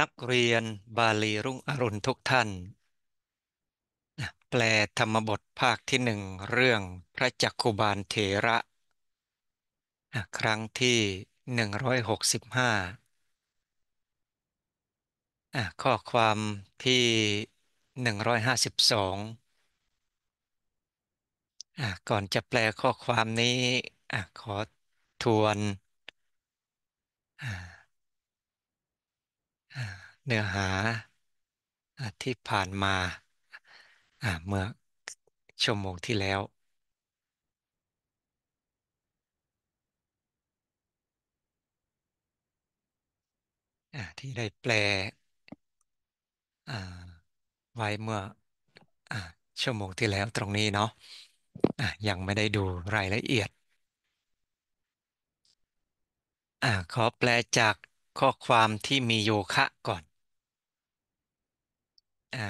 นักเรียนบาลีรุ่งอรุณทุกท่าน แปลธรรมบทภาคที่หนึ่งเรื่องพระจักคุบาลเถระ ครั้งที่ 165 ข้อความที่ 152 ก่อนจะแปลข้อความนี้ขอทวนเนื้อหาที่ผ่านมาเมื่อชั่วโมงที่แล้วที่ได้แปลไว้เมื่อชั่วโมงที่แล้วตรงนี้เนาะยังไม่ได้ดูรายละเอียดอขอแปลจากข้อความที่มีโยคะก่อนอ่า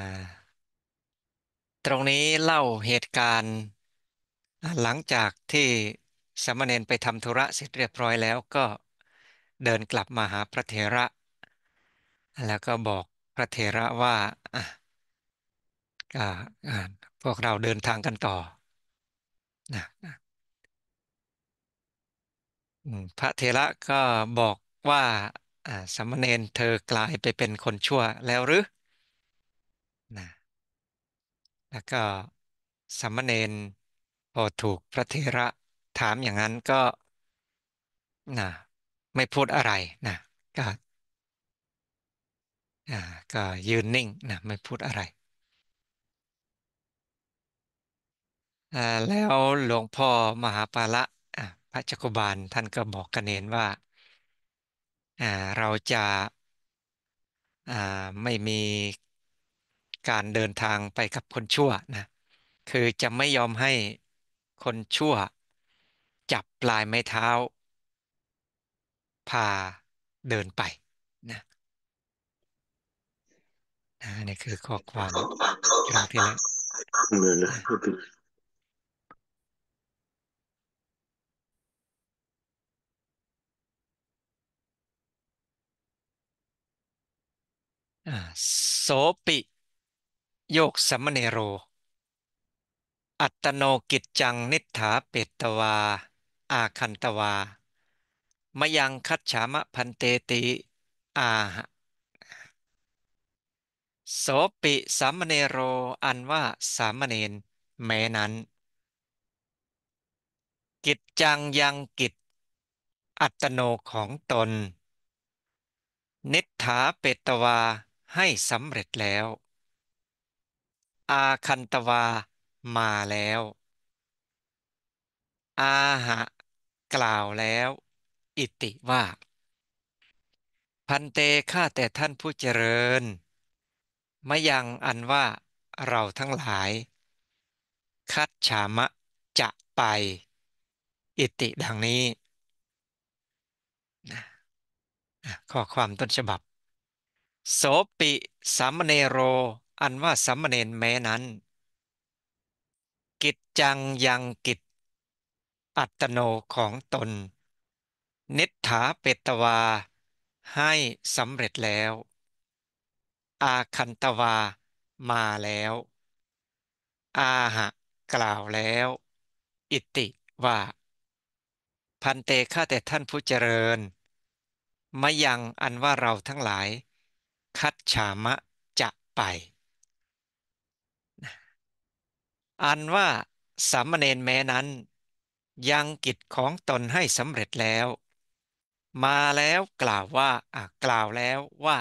ตรงนี้เล่าเหตุการณ์หลังจากที่สมณเณรไปทำธุระเสร็จเรียบร้อย แล้วก็เดินกลับมาหาพระเถระ แล้วก็บอกพระเถระว่าอ่าอ่าพวกเราเดินทางกันต่อนะพระเถระก็บอกว่าอ่าสามเณรเธอกลายไปเป็นคนชั่วแล้วหรือนะแล้วก็สามเณรพอถูกพระเถระถามอย่างนั้นก็นะไม่พูดอะไรนะก็อ่าก็ยืนนิ่งนะไม่พูดอะไรอ่าแล้วหลวงพ่อมหาปาละอ่าพระจักุบาลท่านก็บอกกเนนว่าอ่าเราจะอ่าไม่มีการเดินทางไปกับคนชั่วนะ คือจะไม่ยอมให้คนชั่วจับปลายไม้เท้าพาเดินไปนะอนี่คือข้อความครั้งที่แล้วโสปิ โยกสัมเนโร อัตโนกิจจังนิถาเปตตวา อาคันตวา มยังคัจฉามะพันเตติ อาหะโสปิสัมเนโรอันว่าสามเณร แม้นั้น กิจจังยังกิจอัตโนของตน นิถาเปตตวาให้สำเร็จแล้ว อาคันตวามาแล้ว อาหะกล่าวแล้ว อิติว่า พันเตข้าแต่ท่านผู้เจริญมยังอันว่าเราทั้งหลาย คัดฉามะจะไปอิติดังนี้ข้อความต้นฉบับโสปิสัมเนโร อันว่าสัมเนนแม้นั้น กิจจังยังกิจอัตโนของตนนิถาเปตวา ให้สำเร็จแล้ว อาคันตวา มาแล้ว อาหะ กล่าวแล้ว อิติว่าพันเตข้าแต่ท่านผู้เจริญมายังอันว่าเราทั้งหลายคัดฉามะจะไป อันว่าสามเณรแม้นั้น ยังกิจของตนให้สำเร็จแล้ว มาแล้วกล่าวว่าอ่ะกล่าวแล้วว่า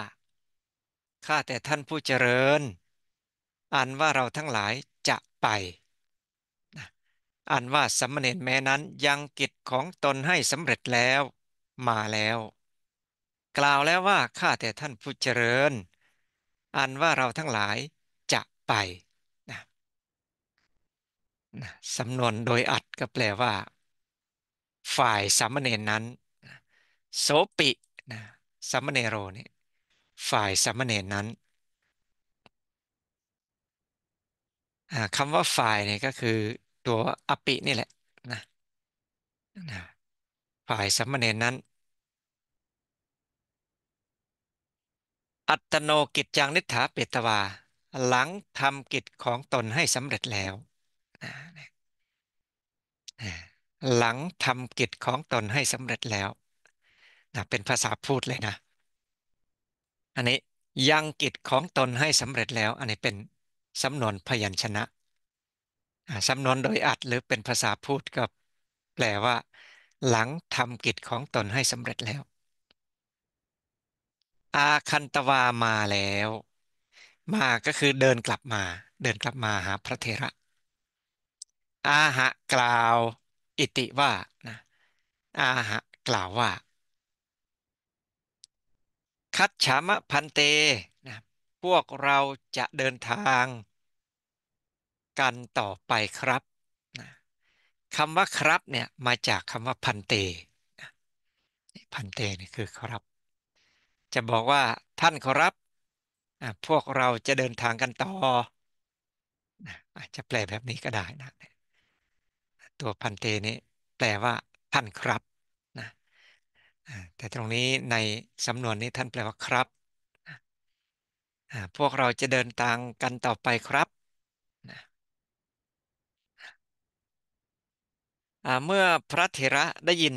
ข้าแต่ท่านผู้เจริญอันว่าเราทั้งหลายจะไปอันว่าสมณเณรแม้นั้นยังกิจของตนให้สำเร็จแล้ว มาแล้วกล่าวแล้วว่าข้าแต่ท่านผู้เจริญ อันว่าเราทั้งหลายจะไปนะนะสำนวนโดยอัดก็แปลว่า ฝ่ายสามเณรนั้นโสปินะสามเณโรนี่ฝ่ายสามเณรนั้นคำว่าฝ่ายเนี่ยก็คือตัวอปินี่แหละนะฝ่ายสามเณรนั้นอัตโนกิจจังนิถาเปตวา หลังทำกิจของตนให้สำเร็จแล้ว หลังทำกิจของตนให้สำเร็จแล้วนะเป็นภาษาพูดเลยนะ อันนี้ยังกิจของตนให้สำเร็จแล้ว อันนี้เป็นสำนวนพยัญชนะสำนวนโดยอัดหรือเป็นภาษาพูดก็ แปลว่า หลังทำกิจของตนให้สำเร็จแล้วอาคันตวามาแล้ว มาก็คือเดินกลับมาเดินกลับมาหาพระเถระ อาหะกล่าว อิติว่านะอาหะกล่าวว่า คัจฉามะพันเตนะพวกเราจะเดินทางกันต่อไปครับนะคำว่าครับเนี่ยมาจากคำว่าพันเตนะพันเตนี่คือครับจะบอกว่าท่านขอรับพวกเราจะเดินทางกันต่ออาจจะแปลแบบนี้ก็ได้นะตัวพันเตนี้แปลว่า ท่านครับนะแต่ตรงนี้ในสำนวนนี้ท่านแปลว่าครับ พวกเราจะเดินทางกันต่อไปครับ เมื่อพระเถระได้ยิน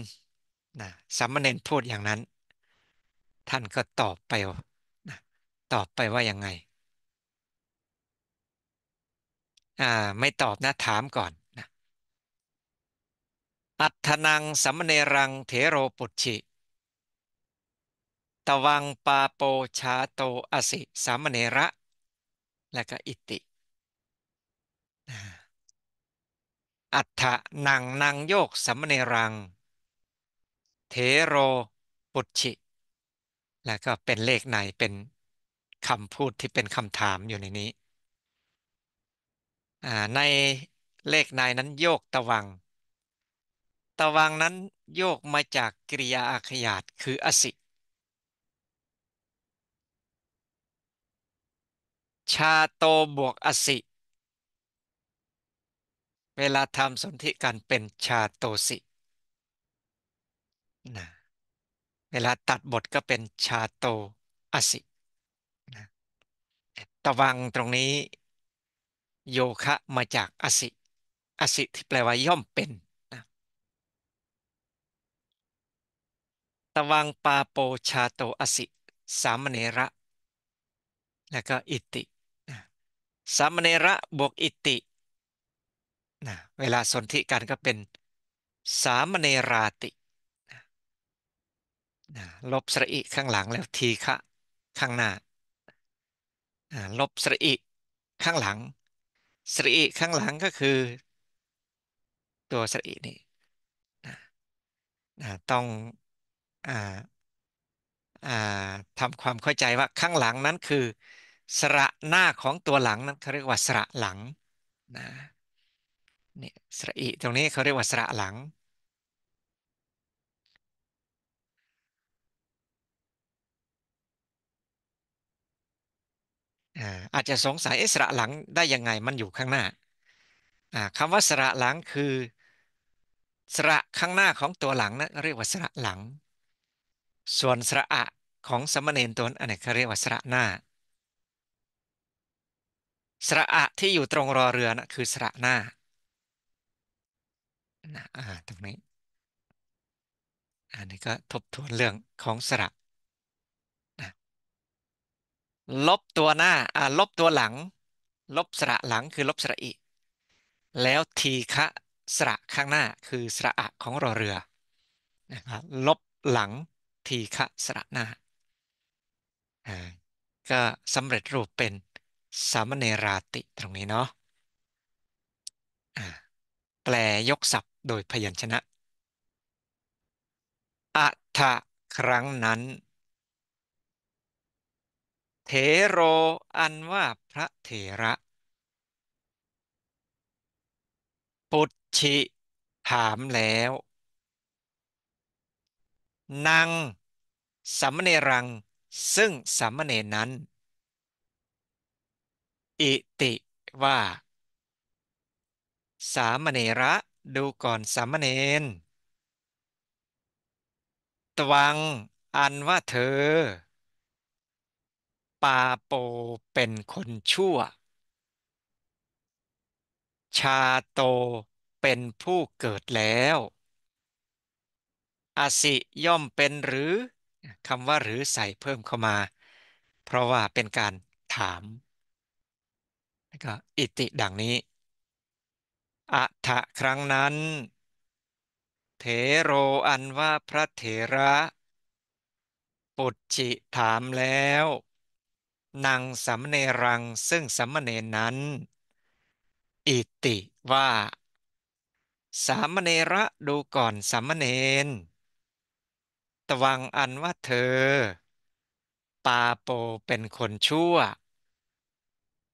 นะสัมมเณรพูดอย่างนั้นท่านก็ตอบไปนะตอบไปว่ายังไงอ่าไม่ตอบนะถามก่อนนะอัตนังสัมเนรังเถโรปุชิตวังปาโปชาโตอสิสามเนระ และก็อิติ อัฏฐนังนังโยกสามเนรังเทโรปุชิแล้วก็เป็นเลขในเป็นคำพูดที่เป็นคำถามอยู่ในนี้ ในเลขในนั้นโยกตะวัง ตะวังนั้นโยกมาจากกริยาอาขยาตคืออสิ ชาโตบวกอสิ เวลาทำสนธิกันเป็นชาโตสินะเวลาตัดบทก็เป็นชาโตอสิตะวังตรงนี้ โยคะมาจากอสิ อสิที่แปลว่าย่อมเป็นนะตะวังปาโปชาโตอสิ สามเนระ แล้วก็อิตินะสามเนระบวกอิตินะเวลาสนธิกันก็เป็น สามเนราติลบสระอิข้างหลังแล้วทีฆะข้างหน้าลบสระอิข้างหลังสระอิข้างหลังก็คือตัวสระอินี่ต้องทำความเข้าใจว่าข้างหลังนั้นคือ สระหน้าของตัวหลังนั้นเขาเรียกว่าสระหลังนะนี่สระอิตรงนี้เขาเรียกว่าสระหลังอาจจะสงสัยสระหลังได้ยังไงมันอยู่ข้างหน้าคำว่าสระหลังคือสระข้างหน้าของตัวหลังนะเรียกว่าสระหลัง ส่วนสระอะของสมณเณรตนอันนี้เขาเรียกว่าสระหน้า สระอะที่อยู่ตรงรอเรือนะคือสระหน้านตรงนี้อันนี้ก็ทบทวนเรื่องของสระลบตัวหน้าอ่าลบตัวหลัง ลบสระหลังคือลบสระอิ แล้วทีคะสระข้างหน้าคือสระอะของรอเรือนะครับลบหลังทีคะสระหน้า ก็สำเร็จรูปเป็นสามเณราติตรงนี้เนาะแปลยกศัพท์โดยพยัญชนะ อัฐะครั้งนั้นเถโร อันว่าพระเถระ ปุชชิถามแล้วนางสัมเนรัง ซึ่งสัมเณนั้น อิติว่า สามเนระดูก่อนสามเณนตวังอันว่าเธอปาโปเป็นคนชั่ว ชาโตเป็นผู้เกิดแล้ว อาสิย่อมเป็นหรือคำว่าหรือใส่เพิ่มเข้ามา เพราะว่าเป็นการถามแล้วก็อิติ ดังนี้อัฐะครั้งนั้น เทโรอันว่าพระเถระ ปุจฉิถามแล้วนางสัมเนรังซึ่งสัมเนรนั้น อิติ ว่า สามเณระดูก่อนสามเณรตวังอันว่าเธอ ปาโปเป็นคนชั่ว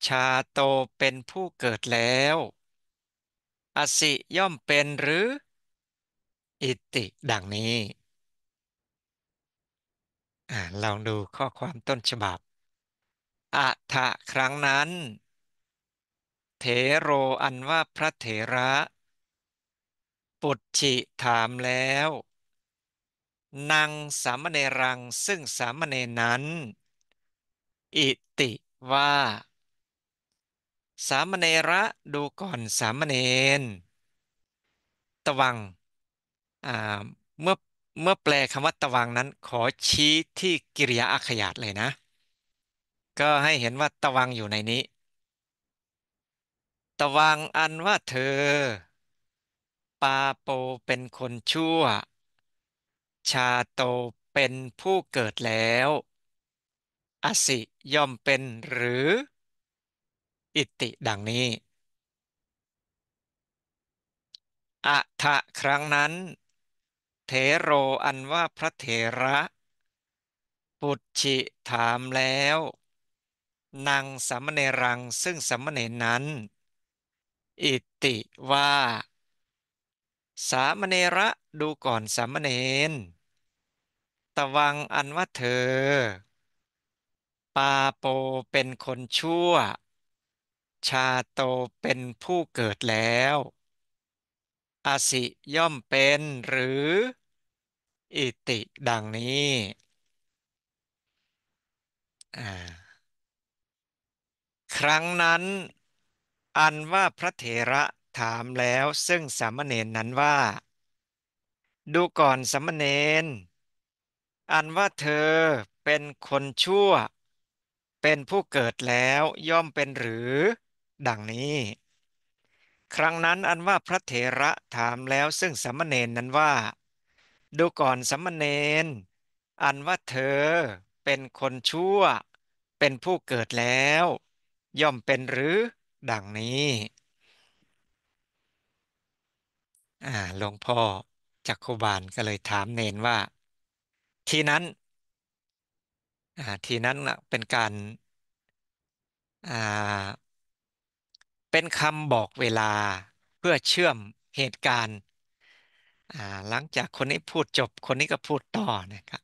ชาโตเป็นผู้เกิดแล้วอสิ ย่อมเป็นหรือ อิติดังนี้อ่าลองดูข้อความต้นฉบับอัฐะครั้งนั้นเถโรอันว่าพระเถระ ปุจฉิถามแล้วนางสามเณรังซึ่งสามเณรนั้น อิติว่า สามเณระดูก่อนสามเณรตวังเมื่อเมื่อแปลคำว่าตวังนั้นขอชี้ที่กิริยาอักขยาตเลยนะก็ให้เห็นว่าตวังอยู่ในนี้ตวังอันว่าเธอ ปาโปเป็นคนชั่ว ชาโตเป็นผู้เกิดแล้วอสิย่อมเป็นหรือ อิติดังนี้อัทะครั้งนั้น เทโรอันว่าพระเถระ ปุจฉิถามแล้วนางสามเณรังซึ่งสามเณรนั้น อิติว่า สามเณระดูก่อนสามเณรตวังอันว่าเธอ ปาโปเป็นคนชั่ว ชาโตเป็นผู้เกิดแล้ว อาสิย่อมเป็นหรือ อิติดังนี้ อ่าครั้งนั้น อันว่าพระเถระถามแล้วซึ่งสามเณรนนั้นว่า ดูก่อนสามเณรอันว่าเธอเป็นคนชั่ว เป็นผู้เกิดแล้วย่อมเป็นหรือ ดังนี้ ครั้งนั้นอันว่าพระเถระถามแล้วซึ่งสามเณรนนั้นว่า ดูก่อนสามเณรอันว่าเธอเป็นคนชั่ว เป็นผู้เกิดแล้วย่อมเป็นหรือดังนี้อ่าหลวงพ่อจักขุบาลก็เลยถามเนนว่า ทีนั้นอ่าทีนั้นนะเป็นการอ่าเป็นคำบอกเวลาเพื่อเชื่อมเหตุการณ์หลังจากคนนี้พูดจบ คนนี้ก็พูดต่อนะครับ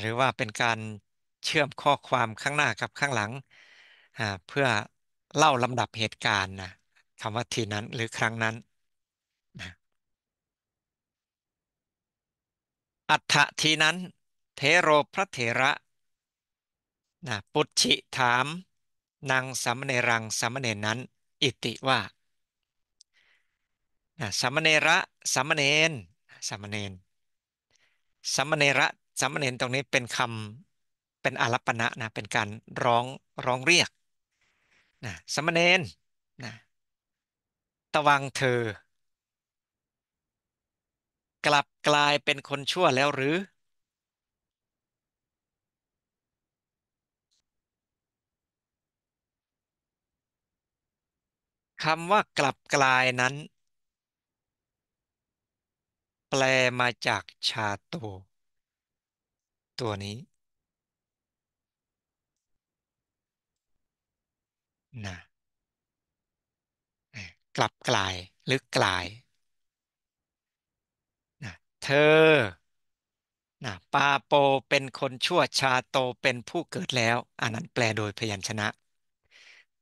หรือว่าเป็นการเชื่อมข้อความข้างหน้ากับข้างหลังเพื่อเล่าลำดับเหตุการณ์นะคำว่าทีนั้นหรือครั้งนั้นนะอัฏฐทีนั้นเทโรพระเถระนะปุชิถาม นางสามเณรังสามเณรนั้น อิติว่านะสามเณระสามเณรสามเณรสามเณระสามเณรตรงนี้เป็นคำเป็นอารัปณะนะเป็นการร้องร้องเรียกนะสมณเณรนะตวังเธอ กลับกลายเป็นคนชั่วแล้วหรือคำว่ากลับกลายนั้น แปลมาจากชาโต ตัวนี้นะกลับกลายหรือกลายนะเธอนะปาโปเป็นคนชั่วชาโตเป็นผู้เกิดแล้ว อันนั้นแปลโดยพยัญชนะ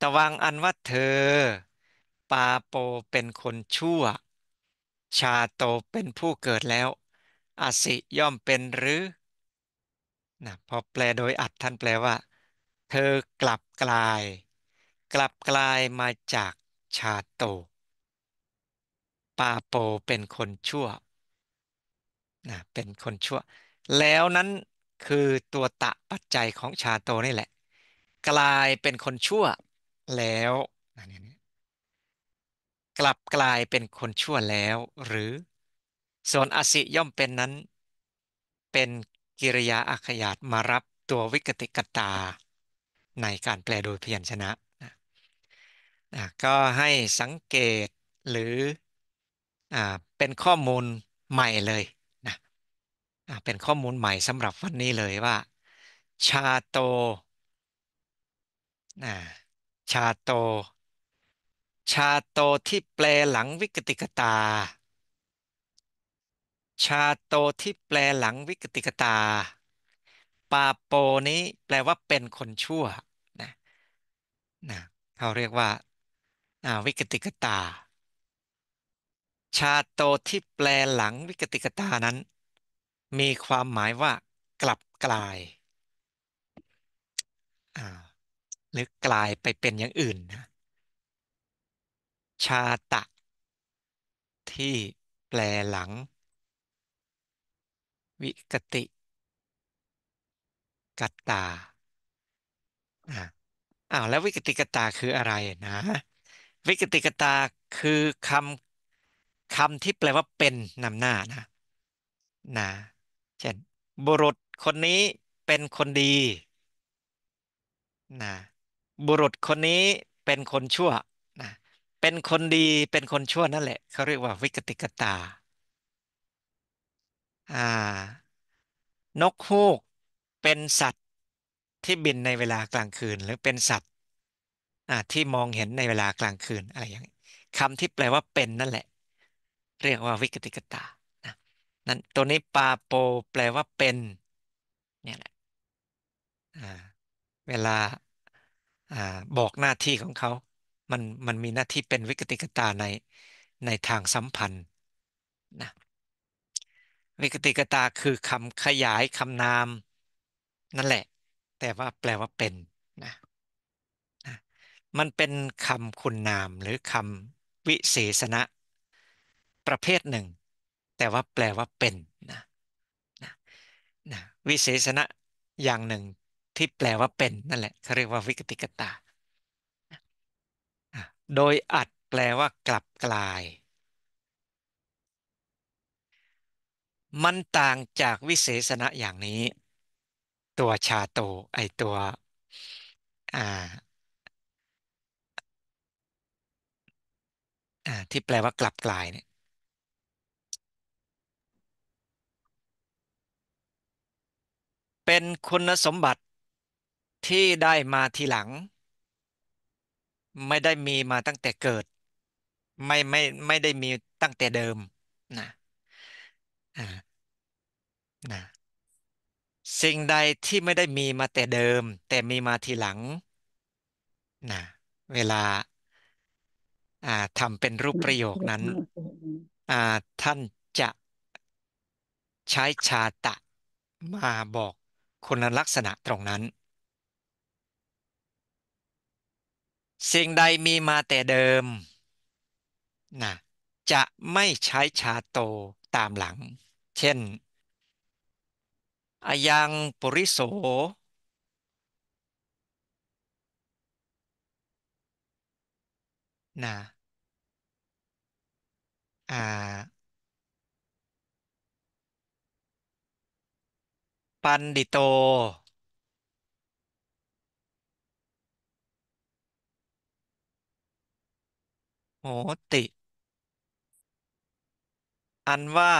ตวังอันว่าเธอ ปาโปเป็นคนชั่ว ชาโตเป็นผู้เกิดแล้วอาสิย่อมเป็นหรือนะพอแปลโดยอัดท่านแปลว่า เธอกลับกลายกลับกลายมาจากชาโต ปาโปเป็นคนชั่วนะเป็นคนชั่ว แล้วนั้นคือตัวตะปัจจัยของชาโตนี่แหละกลายเป็นคนชั่วแล้วนนีกลับกลายเป็นคนชั่วแล้ว หรือส่วนอสิย่อมเป็นนั้น เป็นกิริยาอักขยาตมารับตัววิกติกตาในการแปลโดยเพียัญชนะะก็ให้สังเกตหรืออ่าเป็นข้อมูลใหม่เลยนะอ่ะเป็นข้อมูลใหม่สำหรับวันนี้เลยว่า ชาโตนะชาโต ชาโตที่แปลหลังวิกติกตาชาโตที่แปลหลังวิกติกตาปาโปนี้แปลว่าเป็นคนชั่วนะนะเขาเรียกว่าอ่าวิกติกตา ชาโตที่แปลหลังวิกติกตานั้น มีความหมายว่า กลับกลายาหรือกลายไปเป็นอย่างอื่นนะชาตะ ที่แปลหลัง วิกติกตาอ่าอ้าวแล้ววิกติกตาคืออะไรนะวิกติกตาคือคำคำที่แปลว่าเป็นนำหน้านะนะเช่นบุรุษคนนี้เป็นคนดีนะบุรุษคนนี้เป็นคนชั่วนะเป็นคนดีเป็นคนชั่วนั่นแหละเขาเรียกว่า วิกติกตาอ่านกฮูกเป็นสัตว์ที่บินในเวลากลางคืน หรือเป็นสัตว์อที่มองเห็นในเวลากลางคืนอะไรอย่างนี้คำที่แปลว่าเป็นนั่นแหละ เรียกว่าวิกติกตานะนั้นตัวนี้ปาโปแปลว่าเป็นเนี่ยแหละอ่าเวลาบอกหน้าที่ของเขามันมันมีหน้าที่เป็นวิกติกตาในในทางสัมพันธ์นะวิกติกตาคือคำขยายคำนาม นั่นแหละ แต่ว่าแปลว่าเป็น นะมันเป็นคำคุณนาม หรือคำวิเศษณะประเภทหนึ่ง แต่ว่าแปลว่าเป็นนะนะนะวิเศษณะอย่างหนึ่งที่แปลว่าเป็นนั่นแหละเขาเรียกว่าวิกติกตาโดยอัดแปลว่ากลับกลาย มันต่างจากวิเศษณะอย่างนี้ ตัวชาโต ไอตัวอ่าอ่าที่แปลว่ากลับกลายเนี่ยเป็นคุณสมบัติที่ได้มาทีหลัง ไม่ได้มีมาตั้งแต่เกิด ไม่ไม่ไม่ได้มีตั้งแต่เดิมนะอ่านะสิ่งใดที่ไม่ได้มีมาแต่เดิม แต่มีมาทีหลังนะเวลาอ่าทำเป็นรูปประโยคนั้นอ่าท่านจะใช้ชาตะมาบอก คุณลักษณะตรงนั้น สิ่งใดมีมาแต่เดิมนะจะไม่ใช้ชาโตตามหลัง เช่น อยังปุริโสนะอ่า ปันดิโตโหติ อันว่า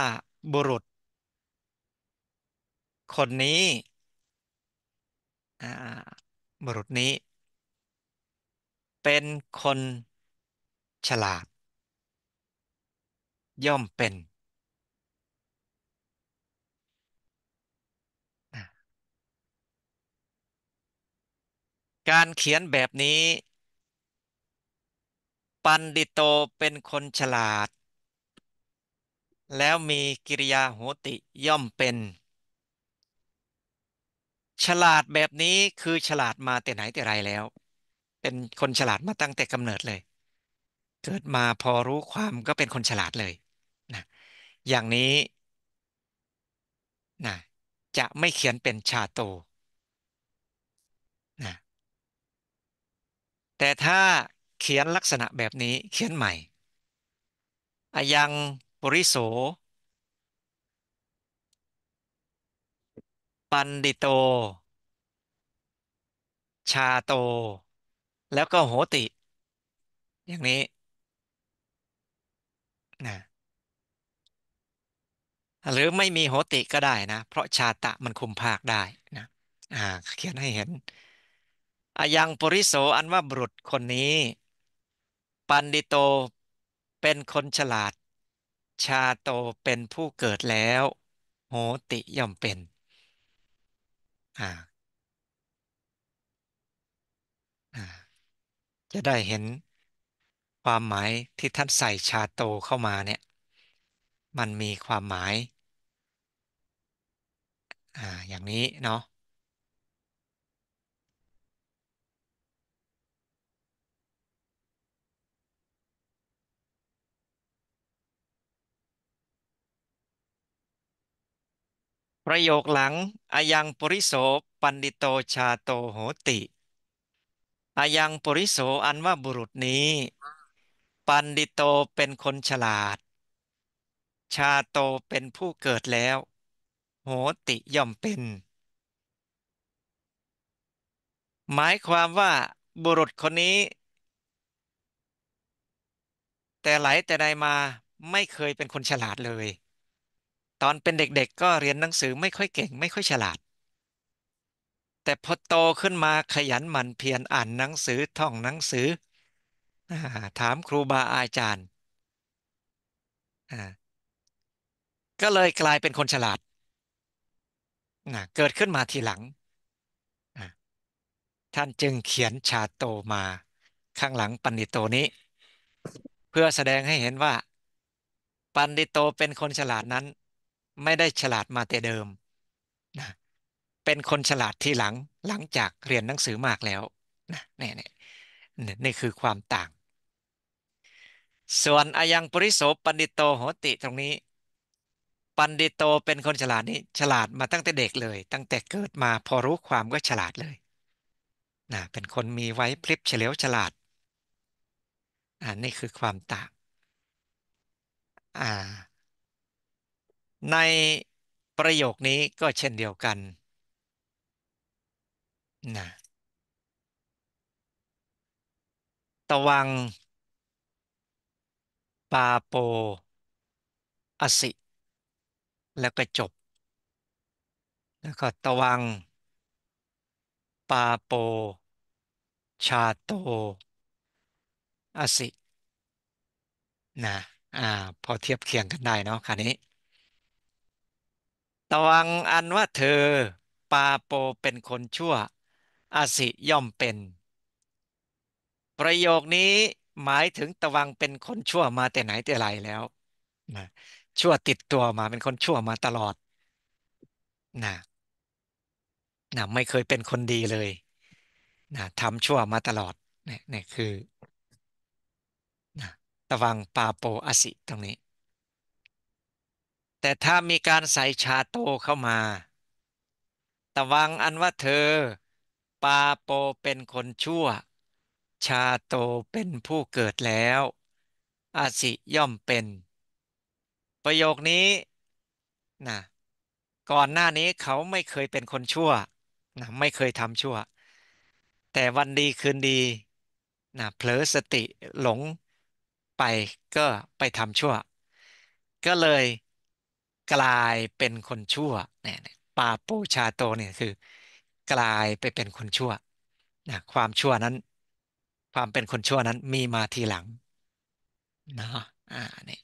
บุรุษ คนนี้ อ่า บุรุษนี้ เป็นคนฉลาด ย่อมเป็นการเขียนแบบนี้ปันดิโตเป็นคนฉลาด แล้วมีกิริยาโหติย่อมเป็น ฉลาดแบบนี้คือฉลาดมาแต่ไหนแต่ไรแล้ว เป็นคนฉลาดมาตั้งแต่กำเนิดเลยเกิดมาพอรู้ความก็เป็นคนฉลาดเลยนะอย่างนี้นะจะไม่เขียนเป็นชาโตนะแต่ถ้าเขียนลักษณะแบบนี้เขียนใหม่อยังบริโสปันดิโต ชาโต แล้วก็โหติ อย่างนี้นะหรือไม่มีโหติก็ได้นะ เพราะชาตะมันคุมภาคได้นะอ่าเขียนให้เห็นอายังปริโสอันว่าบุรุษคนนี้ ปันดิโตเป็นคนฉลาด ชาโตเป็นผู้เกิดแล้ว โหติย่อมเป็นอ่าจะได้เห็นความหมายที่ท่านใส่ชาโตเข้ามาเนี่ย มันมีความหมาย อ่า อย่างนี้เนาะ ประโยคหลังอายังปุริโสปันดิโตชาโตโหติอายังปุริโสอันว่าบุรุษนี้ปันดิโตเป็นคนฉลาด ชาโตเป็นผู้เกิดแล้ว โหติย่อมเป็น หมายความว่าบุรุษคนนี้ แต่ไหลแต่ใดมาไม่เคยเป็นคนฉลาดเลย ตอนเป็นเด็กๆก็เรียนหนังสือไม่ค่อยเก่ง ไม่ค่อยฉลาด แต่พอโตขึ้นมาขยันหมั่นเพียรอ่านหนังสือท่องหนังสือถามครูบาอาจารย์ ก็เลยกลายเป็นคนฉลาดนะเกิดขึ้นมาทีหลัง ท่านจึงเขียนชาโตมาข้างหลังปันดิโตนี้ เพื่อแสดงให้เห็นว่าปันดิโตเป็นคนฉลาดนั้น ไม่ได้ฉลาดมาแต่เดิมนะเป็นคนฉลาดทีหลังหลังจากเรียนหนังสือมากแล้วนะนี่นี่นี่คือความต่างส่วนอายังปริโสปันดิโตโหติ ตรงนี้ปันดิโตเป็นคนฉลาดนี้ฉลาดมาตั้งแต่เด็กเลย ตั้งแต่เกิดมาพอรู้ความก็ฉลาดเลยนะเป็นคนมีไว้พริบเฉลียวฉลาดอ่านี่คือความต่างอ่าในประโยคนี้ก็เช่นเดียวกันนะตวังปาโป อสิ แล้วก็จบ แล้วก็ตะวัง ปาโป ชาโต อสิ นะ อ่า พอเทียบเคียงกันได้เนาะคราวนี้ ตวังอันว่าเธอ ปาโปเป็นคนชั่ว อสิย่อมเป็น ประโยคนี้หมายถึงตะวังเป็นคนชั่วมาแต่ไหนแต่ไรแล้วนะชั่วติดตัวมาเป็นคนชั่วมาตลอดนะนะไม่เคยเป็นคนดีเลยนะทำชั่วมาตลอดเนี่ยเนี่ยคือนะตะวังปาโปอสิตรงนี้ แต่ถ้ามีการใส่ชาโตเข้ามาตะวังอันว่าเธอ ปาโปเป็นคนชั่วชาโตเป็นผู้เกิดแล้วอาสิย่อมเป็นประโยคนี้นะก่อนหน้านี้เขาไม่เคยเป็นคนชั่วนะไม่เคยทำชั่ว แต่วันดีคืนดีนะเผลอสติหลงไปก็ไปทำชั่ว ก็เลยกลายเป็นคนชั่วเนี่ยปาปูชาโตเนี่ยคือกลายไปเป็นคนชั่วนะความชั่วนั้นความเป็นคนชั่วนั้นมีมาทีหลังเนาะอ่า นี่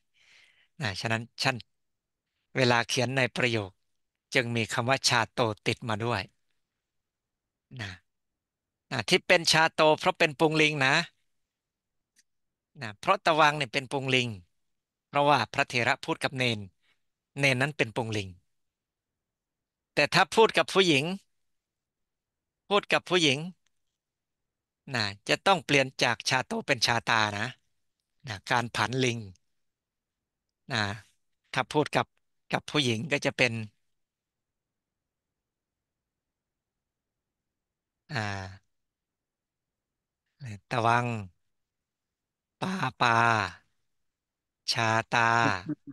นะฉะนั้นฉันเวลาเขียนในประโยค จึงมีคำว่าชาโตติดมาด้วย นะนะที่เป็นชาโต เพราะเป็นปุงลิงนะนะเพราะตะวังเนี่ยเป็นปุงลิง เพราะว่าพระเถระพูดกับเนน เนนนั้นเป็นปุงลิง แต่ถ้าพูดกับผู้หญิง พูดกับผู้หญิงนะจะต้องเปลี่ยนจากชาโตเป็นชาตานะนะการผันลิงนะถ้าพูดกับกับผู้หญิงก็จะเป็น อ่า ตะวังปาปา ชาตา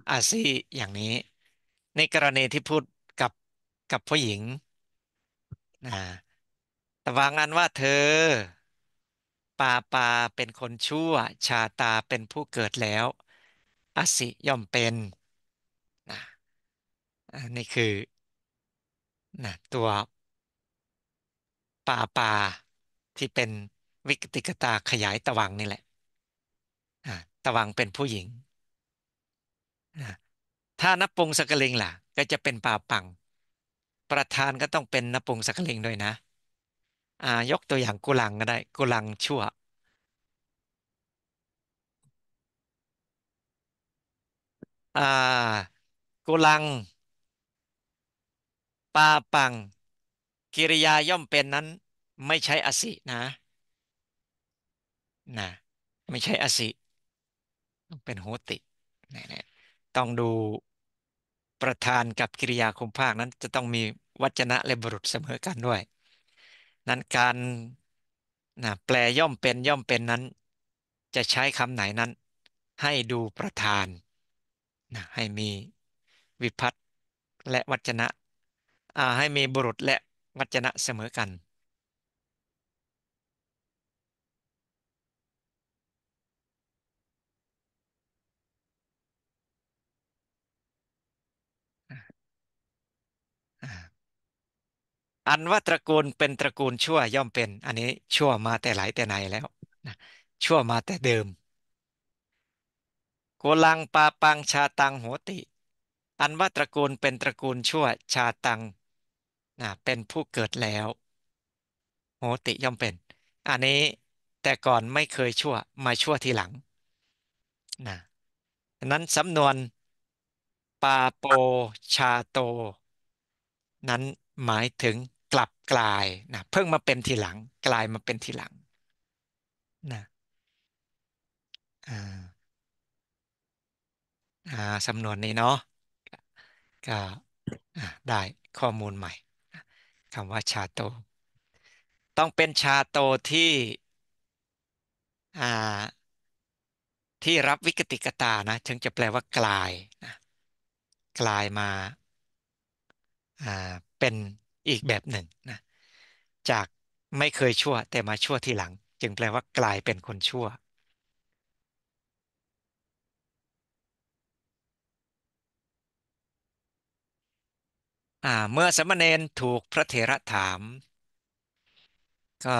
อาซีอย่างนี้ ในกรณีที่พูดกับกับผู้หญิงนะตะวังอันว่าเธอาปาเป็นคนชั่วชาตาเป็นผู้เกิดแล้วอสิย่อมเป็นนะอันนี้คือนะตัวปาปาที่เป็นวิกติกตาขยายตะวังนี่แหละตะวังเป็นผู้หญิงถ้านับปงสกลิงล่ะก็จะเป็นป่าปัง ประธานก็ต้องเป็นนับปงสกลิงด้วยนะอ่ายกตัวอย่างกุลังก็ได้กุลังชั่วอ่ากุลัง ปาปัง กิริยาย่อมเป็นนั้น ไม่ใช่อสินะนะไม่ใช่อสิต้องเป็นโหตินยต้องดูประธานกับกิริยาคุมภาคนั้น จะต้องมีวัจนะและบุรุษเสมอกันด้วยนั้นการนะแปลย่อมเป็นย่อมเป็นนั้น จะใช้คำไหนนั้น ให้ดูประธานนะให้มีวิพัตและวัจนะอ่าให้มีบุรุษและวัจนะเสมอกันอันว่าตระกูลเป็นตระกูลชั่วย่อมเป็น อันนี้ชั่วมาแต่ไหลแต่ไหนแล้วนะชั่วมาแต่เดิมโกลังปาปังชาตังโหติ อันว่าตระกูลเป็นตระกูลชั่วชาตังนะเป็นผู้เกิดแล้ว โหติย่อมเป็น อันนี้แต่ก่อนไม่เคยชั่วมาชั่วทีหลังนะนั้นสำนวน ปาโปชาโต นั้นหมายถึงกลับกลายนะเพิ่งมาเป็นทีหลัง กลายมาเป็นทีหลังนะอ่าสำนวนนี้เนาะก็ได้ข้อมูลใหม่คำว่าชาโต ต้องเป็นชาโตที่ที่รับวิกติกตานะถึงจะแปลว่ากลายนะกลายมาเป็นอีกแบบหนึ่งนะจากไม่เคยชั่วแต่มาชั่วทีหลัง จึงแปลว่ากลายเป็นคนชั่ว เมื่อสมณเณรถูกพระเถระถาม ก็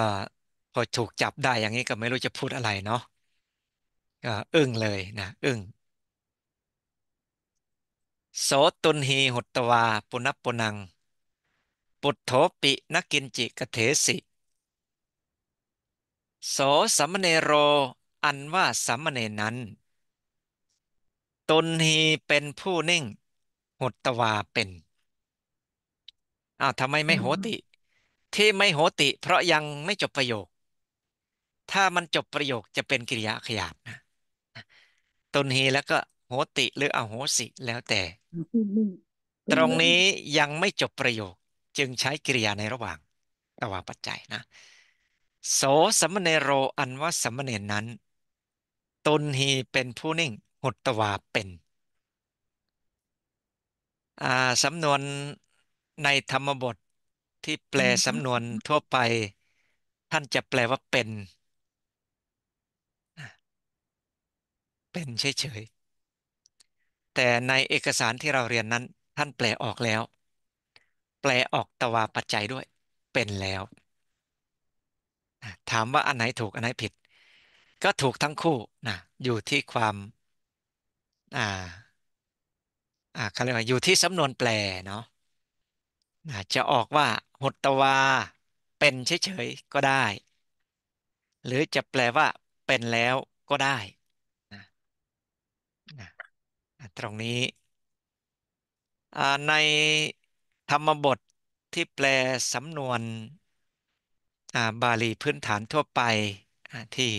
พอถูกจับได้อย่างนี้ก็ไม่รู้จะพูดอะไรเนาะก็อึ้งเลยนะ อึ้งโสตุนหีหุตวา ปุณปุนังปุถโธปินกินจิกเถสิโสสัมเนโรอันว่าสัมเนนั้น ตนฮีเป็นผู้นิ่ง หดตวาเป็นอ้าวทำไมไม่โหติ ที่ไม่โหติ เพราะยังไม่จบประโยค ถ้ามันจบประโยคจะเป็นกิริยาขยาบนะ ตนฮีแล้วก็โหติหรืออโหสิแล้วแต่ ตรงนี้ยังไม่จบประโยคจึงใช้กริยาในระหว่างระหว่างปัจจัยนะโสสัมเนโรอันว่า สมเนนนั้นตนฮีเป็นผู้นิ่งหุตวาเป็นสำนวนในธรรมบทที่แปลสำนวนทั่วไป ท่านจะแปลว่าเป็น เป็นเฉยๆแต่ในเอกสารที่เราเรียนนั้น ท่านแปลออกแล้วแปลออกตวาปัจจัยด้วยเป็นแล้ว ถามว่าอันไหนถูกอันไหนผิด ก็ถูกทั้งคู่นะอยู่ที่ความอ่าอ่าเขาเรียกว่าอยู่ที่สำนวนแปลเนาะนะจะออกว่าหดตวา เป็นเฉยๆ ก็ได้ หรือจะแปลว่าเป็นแล้วก็ได้นะนะตรงนี้ในรรมบทที่แปลสำนวนบาลีพื้นฐานทั่วไปที่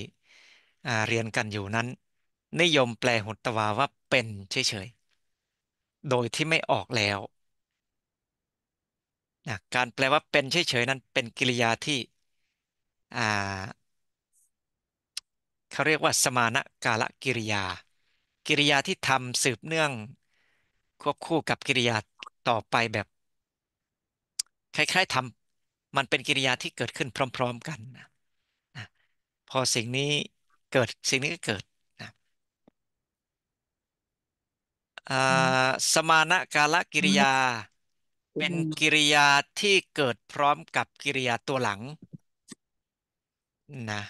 เรียนกันอยู่นั้น นิยมแปลหุตวาว่าเป็นเฉยๆโดยที่ไม่ออกแล้วาการแปลว่าเป็นเฉยๆนั้นเป็นกิริยาที่เขาเรียกว่าสมานกาลกิริยา กิริยาที่ทำสืบเนื่องควบคู่กับกิริยาต่อไปแบบคล้ายๆทำมันเป็นกิริยาที่เกิดขึ้นพร้อมๆกันนะพอสิ่งนี้เกิดสิ่งนี้ก็เกิดนะสมานะกาลกิริยา เป็นกิริยาที่เกิดพร้อมกับกิริยาตัวหลังนะ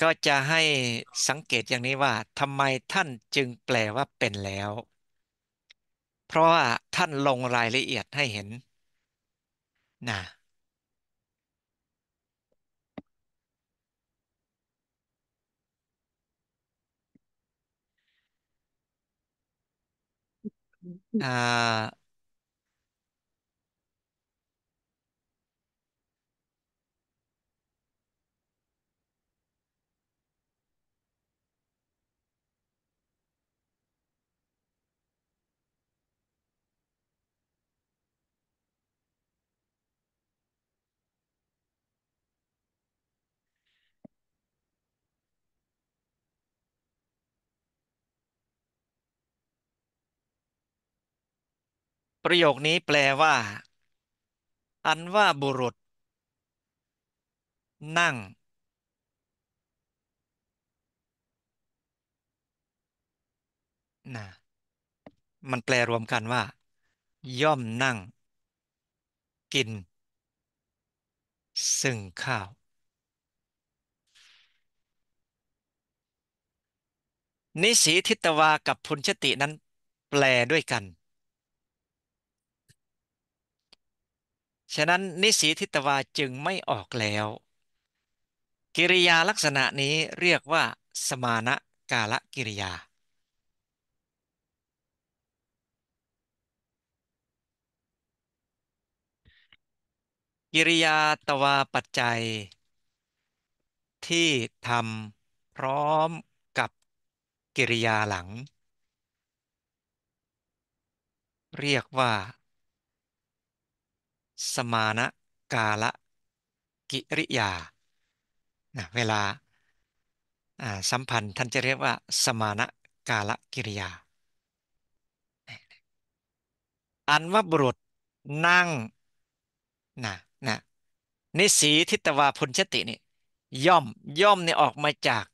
ก็จะให้สังเกตอย่างนี้ว่าทำไมท่านจึงแปลว่าเป็นแล้วเพราะว่าท่านลงรายละเอียดให้เห็นนะอ่าประโยคนี้แปลว่า อันว่าบุรุษ นั่งนะมันแปลรวมกันว่า ย่อมนั่ง กิน ซึ่งข้าว นิสีทิตวากับพุนชตินั้นแปลด้วยกันฉะนั้นนิสีทิตวาจึงไม่ออกแล้ว กิริยาลักษณะนี้เรียกว่าสมานะกาลกิริยา กิริยาตวาปัจจัย ที่ทำพร้อมกับกิริยาหลัง เรียกว่าสมานะกาละกิริยานะเวลาสัมพันธ์ท่านจะเรียกว่า สมานะ กาละกิริยา อันว่าบุรุษนั่งนะนะนิสีทิตวาพุญชตินี่ย่อมย่อมเนี่ยออกมาจาก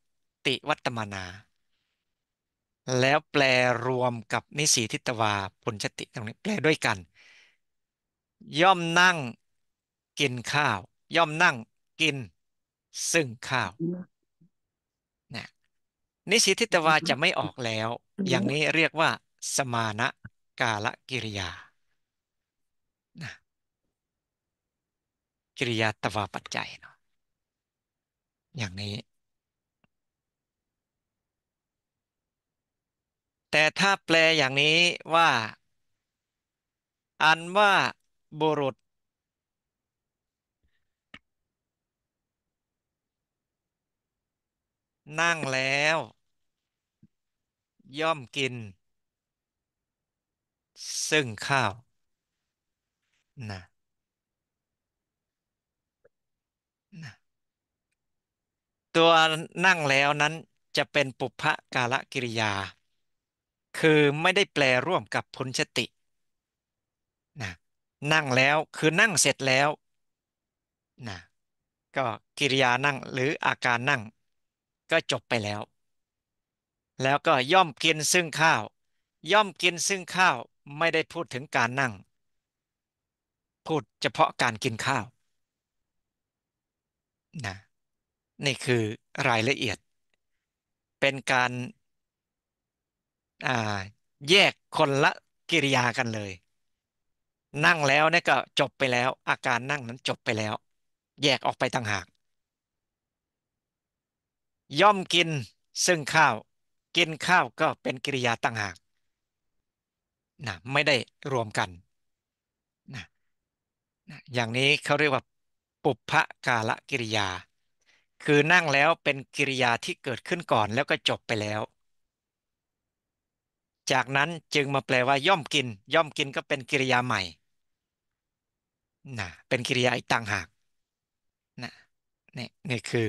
ติวัตมานา แล้วแปลรวมกับนิสีทิตวาพุญชติตรงนี้แปลด้วยกันย่อมนั่ง กินข้าว ย่อมนั่ง กิน ซึ่งข้าวนะนิสิทิตวาจะไม่ออกแล้ว อย่างนี้เรียกว่า สมานะกาลกิริยานะกิริยาตวาปัจจัยเนาะอย่างนี้ แต่ถ้าแปลอย่างนี้ว่า อันว่าบุรุษนั่งแล้ว ย่อมกิน ซึ่งข้าวนะนะตัวนั่งแล้วนั้นจะเป็นปุพพกาลกิริยา คือไม่ได้แปลร่วมกับพุนชตินั่งแล้วคือนั่งเสร็จแล้วนะก็กิริยานั่งหรืออาการนั่ง ก็จบไปแล้ว แล้วก็ย่อมกินซึ่งข้าว ย่อมกินซึ่งข้าวไม่ได้พูดถึงการนั่ง พูดเฉพาะการกินข้าวนะนี่คือรายละเอียด เป็นการแยกคนละกิริยากันเลยนั่งแล้วเนี่ยก็จบไปแล้ว อาการนั่งนั้นจบไปแล้ว แยกออกไปต่างหาก ย่อมกินซึ่งข้าว กินข้าวก็เป็นกิริยาต่างหากนะไม่ได้รวมกันนะนะอย่างนี้เขาเรียกว่า ปุพพกาลกิริยา คือนั่งแล้วเป็นกิริยาที่เกิดขึ้นก่อนแล้วก็จบไปแล้ว จากนั้นจึงมาแปลว่าย่อมกิน ย่อมกินก็เป็นกิริยาใหม่นะเป็นกิริยาอีกต่างหากนะนี่นี่คือ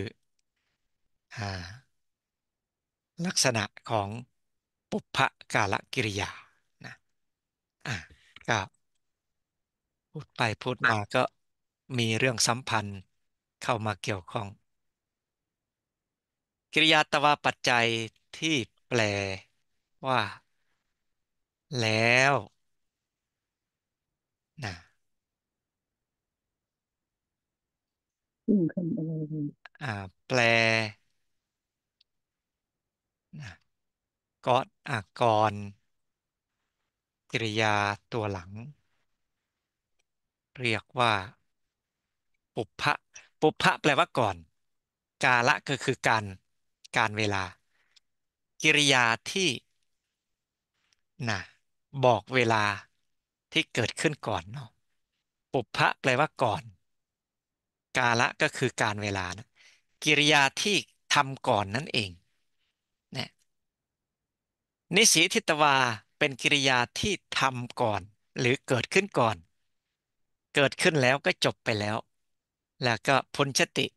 ลักษณะของปุพพกาลกิริยานะอ่ะก็พูดไปพูดมาก็มีเรื่องสัมพันธ์เข้ามาเกี่ยวข้องกิริยาตวาปัจจัยที่แปลว่า แล้วนะิ่งคำอะไรเลยอ่าแปลนะก่อนอ่ะก่อนกริยาตัวหลัง เรียกว่า ปุพพะปุพพะแปลว่าก่อน กาละก็คือการการเวลา กิริยาที่นะบอกเวลาที่เกิดขึ้นก่อนเนาะปุพพะแปลว่าก่อนกาละก็คือการเวลานะกิริยาที่ทำก่อนนั่นเองนะนิสิทิตวาเป็นกิริยาที่ทำก่อนหรือเกิดขึ้นก่อน เกิดขึ้นแล้วก็จบไปแล้ว แล้วก็พุนชติ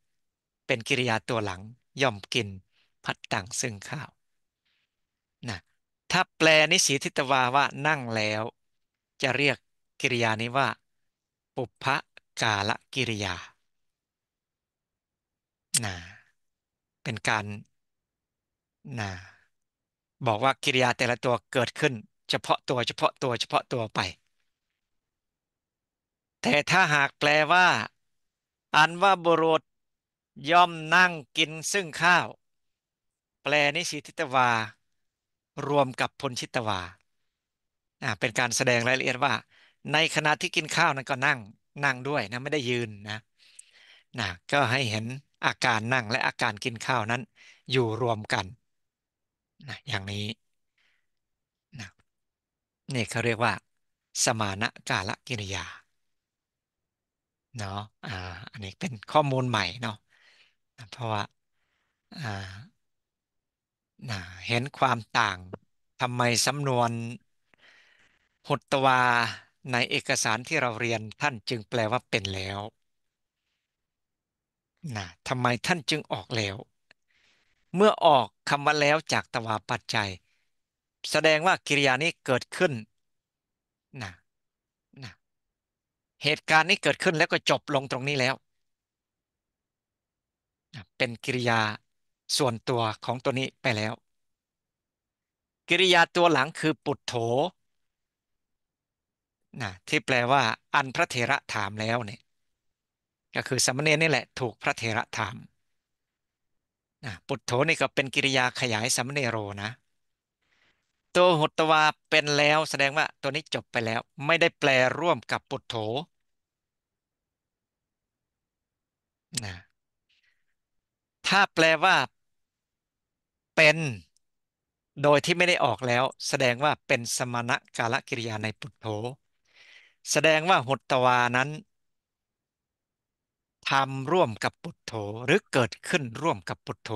เป็นกิริยาตัวหลังย่อมกินพัดต่างซึ่งข้าวนะถ้าแปลนิสีทิตวาว่านั่งแล้ว จะเรียกกิริยานี้ว่า ปุพพกาละกิริยานะเป็นการนะบอกว่ากิริยาแต่ละตัวเกิดขึ้น เฉพาะตัวเฉพาะตัวเฉพาะตัวไป แต่ถ้าหากแปลว่า อันว่าบุรุษย่อมนั่งกินซึ่งข้าว แปลนิสิทิตวา รวมกับพลชิตวาเป็นการแสดงรายละเอียดว่า ในขณะที่กินข้าวนั้นก็นั่งนั่งด้วยนะไม่ได้ยืนนะนะก็ให้เห็นอาการนั่งและอาการกินข้าวนั้นอยู่รวมกันนะอย่างนี้นะนี่เขาเรียกว่า สมานกาลกิริยาเนาะอ่าอันนี้เป็นข้อมูลใหม่เนาะเพราะว่าอ่านะเห็นความต่างทำไมสำนวนหดตวาในเอกสารที่เราเรียนท่านจึงแปลว่าเป็นแล้วนะทำไมท่านจึงออกแล้ว เมื่อออกคำว่าแล้วจากตวาปัจจัย แสดงว่ากิริยานี้เกิดขึ้นนะนะเหตุการณ์นี้เกิดขึ้นแล้วก็จบลงตรงนี้แล้วนะเป็นกิริยาส่วนตัวของตัวนี้ไปแล้ว กิริยาตัวหลังคือปุถโถนะที่แปลว่าอันพระเถระถามแล้วเนี่ยก็คือสมณเณรนี่แหละถูกพระเถระถาม ปุถโธนี่ก็เป็นกิริยาขยายสมณเณโรนะ ตัวหตวาเป็นแล้วแสดงว่าตัวนี้จบไปแล้วไม่ได้แปลร่วมกับปุถโธนะถ้าแปลว่าเป็น โดยที่ไม่ได้ออกแล้ว แสดงว่าเป็นสมณะกาลกิริยาในปุถโธแสดงว่าหตวานั้นทำร่วมกับปุถโธหรือเกิดขึ้นร่วมกับปุถโธ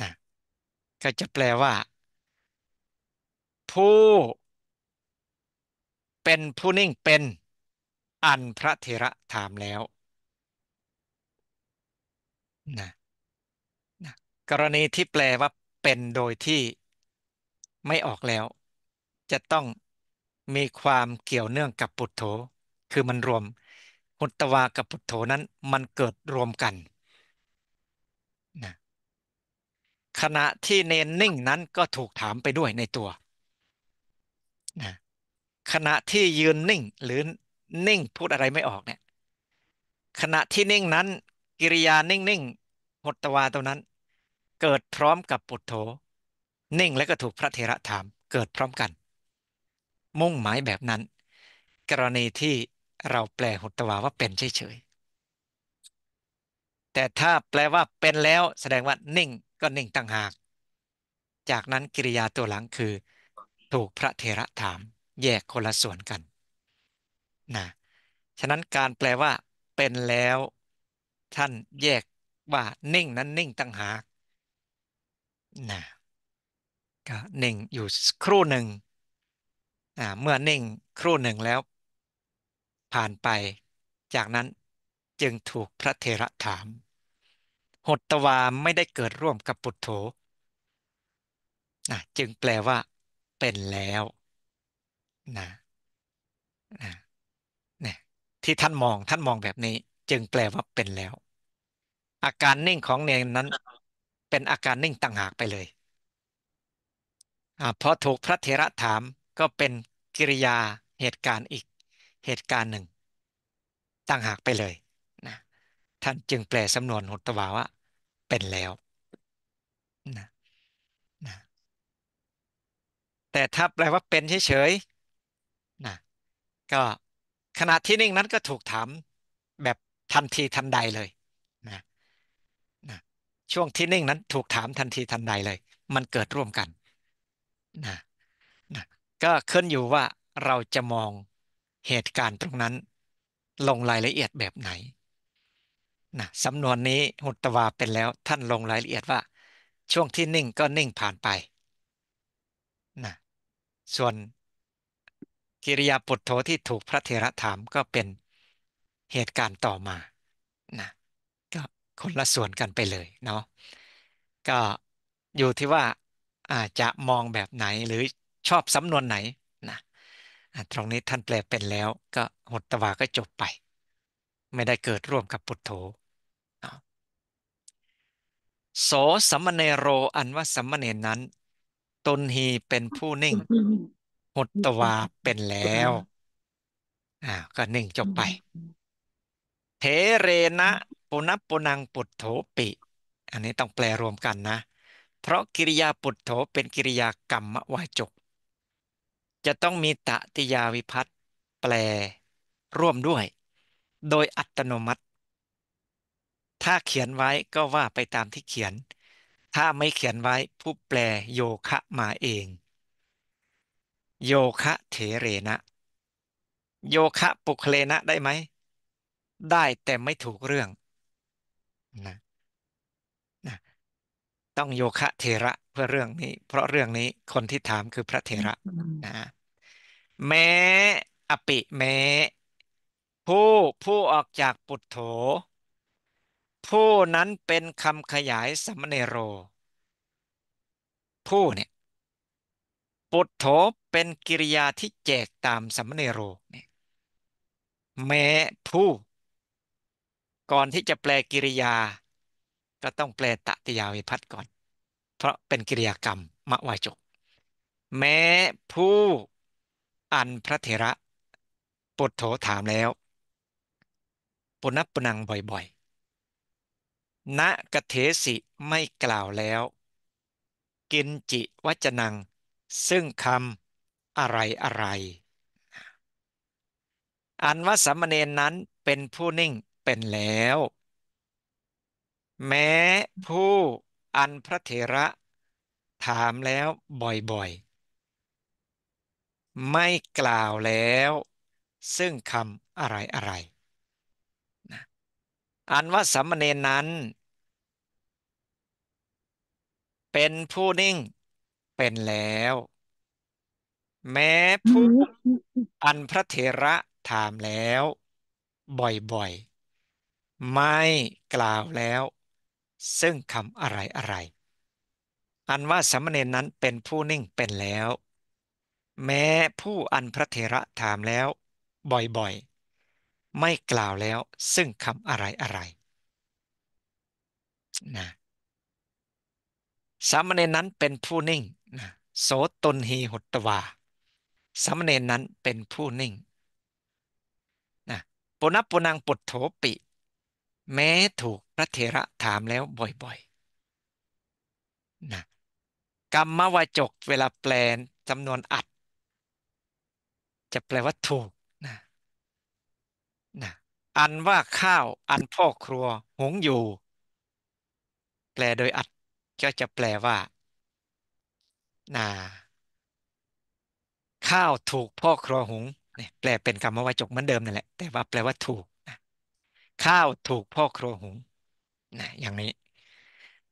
นะก็จะแปลว่า ผู้เป็นผู้นิ่งเป็นอันพระเถระถามแล้วนะนะกรณีที่แปลว่าเป็นโดยที่ไม่ออกแล้ว จะต้องมีความเกี่ยวเนื่องกับปุถโธคือมันรวมพุทธวากับพุทโธนั้นมันเกิดรวมกันนะขณะที่เนนนิ่งนั้นก็ถูกถามไปด้วยในตัวนะขณะที่ยืนนิ่งหรือนิ่งพูดอะไรไม่ออกเนี่ย ขณะที่นิ่งนั้นกิริยานิ่งนิ่งหดตวาตัวนั้น เกิดพร้อมกับปุถโธนิ่งและก็ถูกพระเทระถามเกิดพร้อมกันมุ่งหมายแบบนั้น กรณีที่เราแปลหุตวาว่าเป็นเฉยๆ แต่ถ้าแปลว่าเป็นแล้วแสดงว่านิ่งก็นิ่งต่างหาก จากนั้นกิริยาตัวหลังคือ ถูกพระเทระถาม แยกคนละส่วนกันนะ ฉะนั้นการแปลว่า เป็นแล้ว ท่านแยกว่านิ่ง นั้นนิ่งต่างหากนะก็นิ่งอยู่ ครู่หนึ่งเมื่อนิ่ง ครู่หนึ่งแล้วผ่านไป จากนั้นจึงถูกพระเทระถาม หดตวาไม่ได้เกิดร่วมกับปุถโธนะจึงแปลว่าเป็นแล้ว นะ นะนะที่ท่านมอง ท่านมองแบบนี้จึงแปลว่าเป็นแล้ว อาการนิ่งของเนนนั้นเป็นอาการนิ่งต่างหากไปเลยอพอถูกพระเทระถามก็เป็นกิริยาเหตุการณ์อีกเหตุการณ์หนึ่งต่างหากไปเลยนะท่านจึงแปลสำนวนหุตวาว่า เป็นแล้วนะนะแต่ถ้าแปลว่าเป็นเฉยๆนะก็ขณะที่นิ่งนั้นก็ถูกถาม แบบทันทีทันใดเลยนะนะช่วงที่นิ่งนั้นถูกถามทันทีทันใดเลย มันเกิดร่วมกันนะนะก็ขึ้นอยู่ว่าเราจะมองเหตุการณ์ตรงนั้นลงรายละเอียดแบบไหนนะสำนวนนี้หุตวาเป็นแล้วท่านลงรายละเอียดว่าช่วงที่นิ่งก็นิ่งผ่านไปนะส่วนกิริยาปุถโธที่ถูกพระเถระถามก็เป็นเหตุการณ์ต่อมานะก็คนละส่วนกันไปเลยเนาะก็อยู่ที่ว่าอาจจะมองแบบไหนหรือชอบสำนวนไหนตรงนี้ท่านแปลเป็นแล้วก็หดตวาก็จบไป ไม่ได้เกิดร่วมกับปุถโธโสสัมมเนโรอันว่าสัมมเนนั้น ตนฮีเป็นผู้นิ่ง หดตวาเป็นแล้วอ่าก็นิ่งจบไปเทเรนะปุนปุนังปุถโธปิ อันนี้ต้องแปลรวมกันนะ เพราะกิริยาปุถโธเป็นกิริยากรรมวาจกจะต้องมีตติยาวิพัตแปล ร่วมด้วย โดยอัตโนมัติ ถ้าเขียนไว้ก็ว่าไปตามที่เขียน ถ้าไม่เขียนไว้ผู้แปลโยคะมาเอง โยคะเถเรนะ โยคะปุคเลนะได้ไหมได้แต่ไม่ถูกเรื่อง นะต้องโยคะเทระเพื่อเรื่องนี้ เพราะเรื่องนี้คนที่ถามคือพระเทระนะแม้อปิแม้ ผู้ผู้ออกจากปุถโถผู้นั้นเป็นคำขยายสมเนโร ผู้เนี่ยปุถโถเป็นกิริยาที่แจกตามสมเนโรเนี่ยแม้ผู้ ก่อนที่จะแปลกิริยาก็ต้องแปลตติยาวิพัตก่อน เพราะเป็นกิริยากรรมมะวาจก แม้ผู้อันพระเถระปุถโถถามแล้วปุนับปุนังบ่อยๆณกเทสิไม่กล่าวแล้ว กินจิวัจนัง ซึ่งคำอะไรอะไร อันว่าสัมมเนนนั้นเป็นผู้นิ่งเป็นแล้วแม้ผู้อันพระเถระ ถามแล้วบ่อยๆไม่กล่าวแล้ว ซึ่งคำอะไรอะไรนะอันว่าสัมมเนนั้น เป็นผู้นิ่งเป็นแล้ว แม้ผู้อันพระเถระถามแล้ว บ่อยๆไม่กล่าวแล้วซึ่งคำอะไรอะไร อันว่าสมณเณรนั้นเป็นผู้นิ่งเป็นแล้ว แม้ผู้อันพระเถระถามแล้วบ่อยๆ ไม่กล่าวแล้วซึ่งคำอะไรอะไรนะสามเณรนั้นเป็นผู้นิ่งนะโสตนหีหตวาสามเณรนั้นเป็นผู้นิ่งนะปุณปุนังปุถโถปิแม้ถูกพระเถระถามแล้วบ่อยๆนะกรรมวาจก เวลาแปลจำนวนอัด จะแปลว่าถูกนะนะอันว่าข้าว อันพ่อครัวหงอยู่ แปลโดยอัด ก็จะแปลว่านะข้าวถูกพ่อครัวหงเนี่ยแปลเป็นกรรมวาจกเหมือนเดิมนั่นแหละแต่ว่าแปลว่าถูกข้าวถูกพ่อครัวหุงนะ อย่างนี้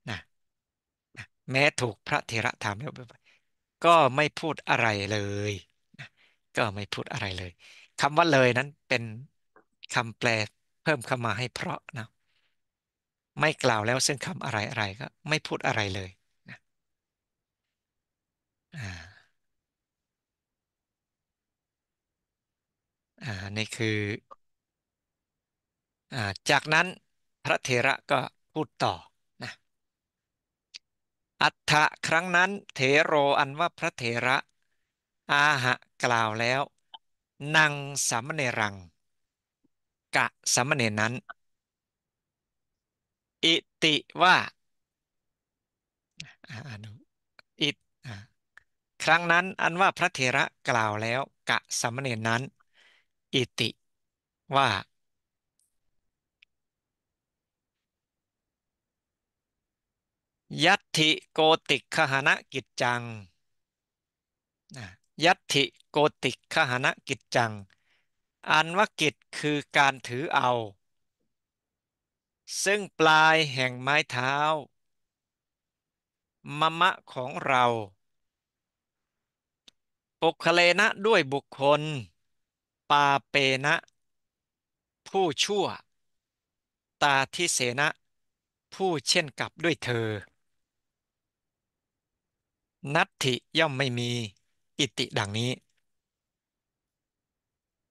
นะนะแม้ถูกพระเถระถามแล้วก็ไม่พูดอะไรเลยนะก็ไม่พูดอะไรเลย คำว่าเลยนั้นเป็นคำแปลเพิ่มเข้ามาให้เพราะนะไม่กล่าวแล้ว ซึ่งคำอะไรอะไรก็ไม่พูดอะไรเลยนะอ่าอ่านี่คือจากนั้นพระเถระก็พูดต่อนะอัฏฐะครั้งนั้นเถโรอันว่าพระเถระ อาหะกล่าวแล้วนังสามเณรัง กะสามเณรนั้นอิติว่าอิตครั้งนั้นอันว่าพระเถระกล่าวแล้ว กะสามเณรนั้นอิติว่ายัตถิโกติกขหณกิจจัง ยัตถิโกติกขหณกิจจัง อันว่ากิจคือการถือเอา ซึ่งปลายแห่งไม้เท้า มะมะของเราปุคเลนะด้วยบุคคล ปาเปนะ ผู้ชั่ว ตาทิเสนะ ผู้เช่นกับด้วยเธอนัตถิย่อมไม่มีอิติดังนี้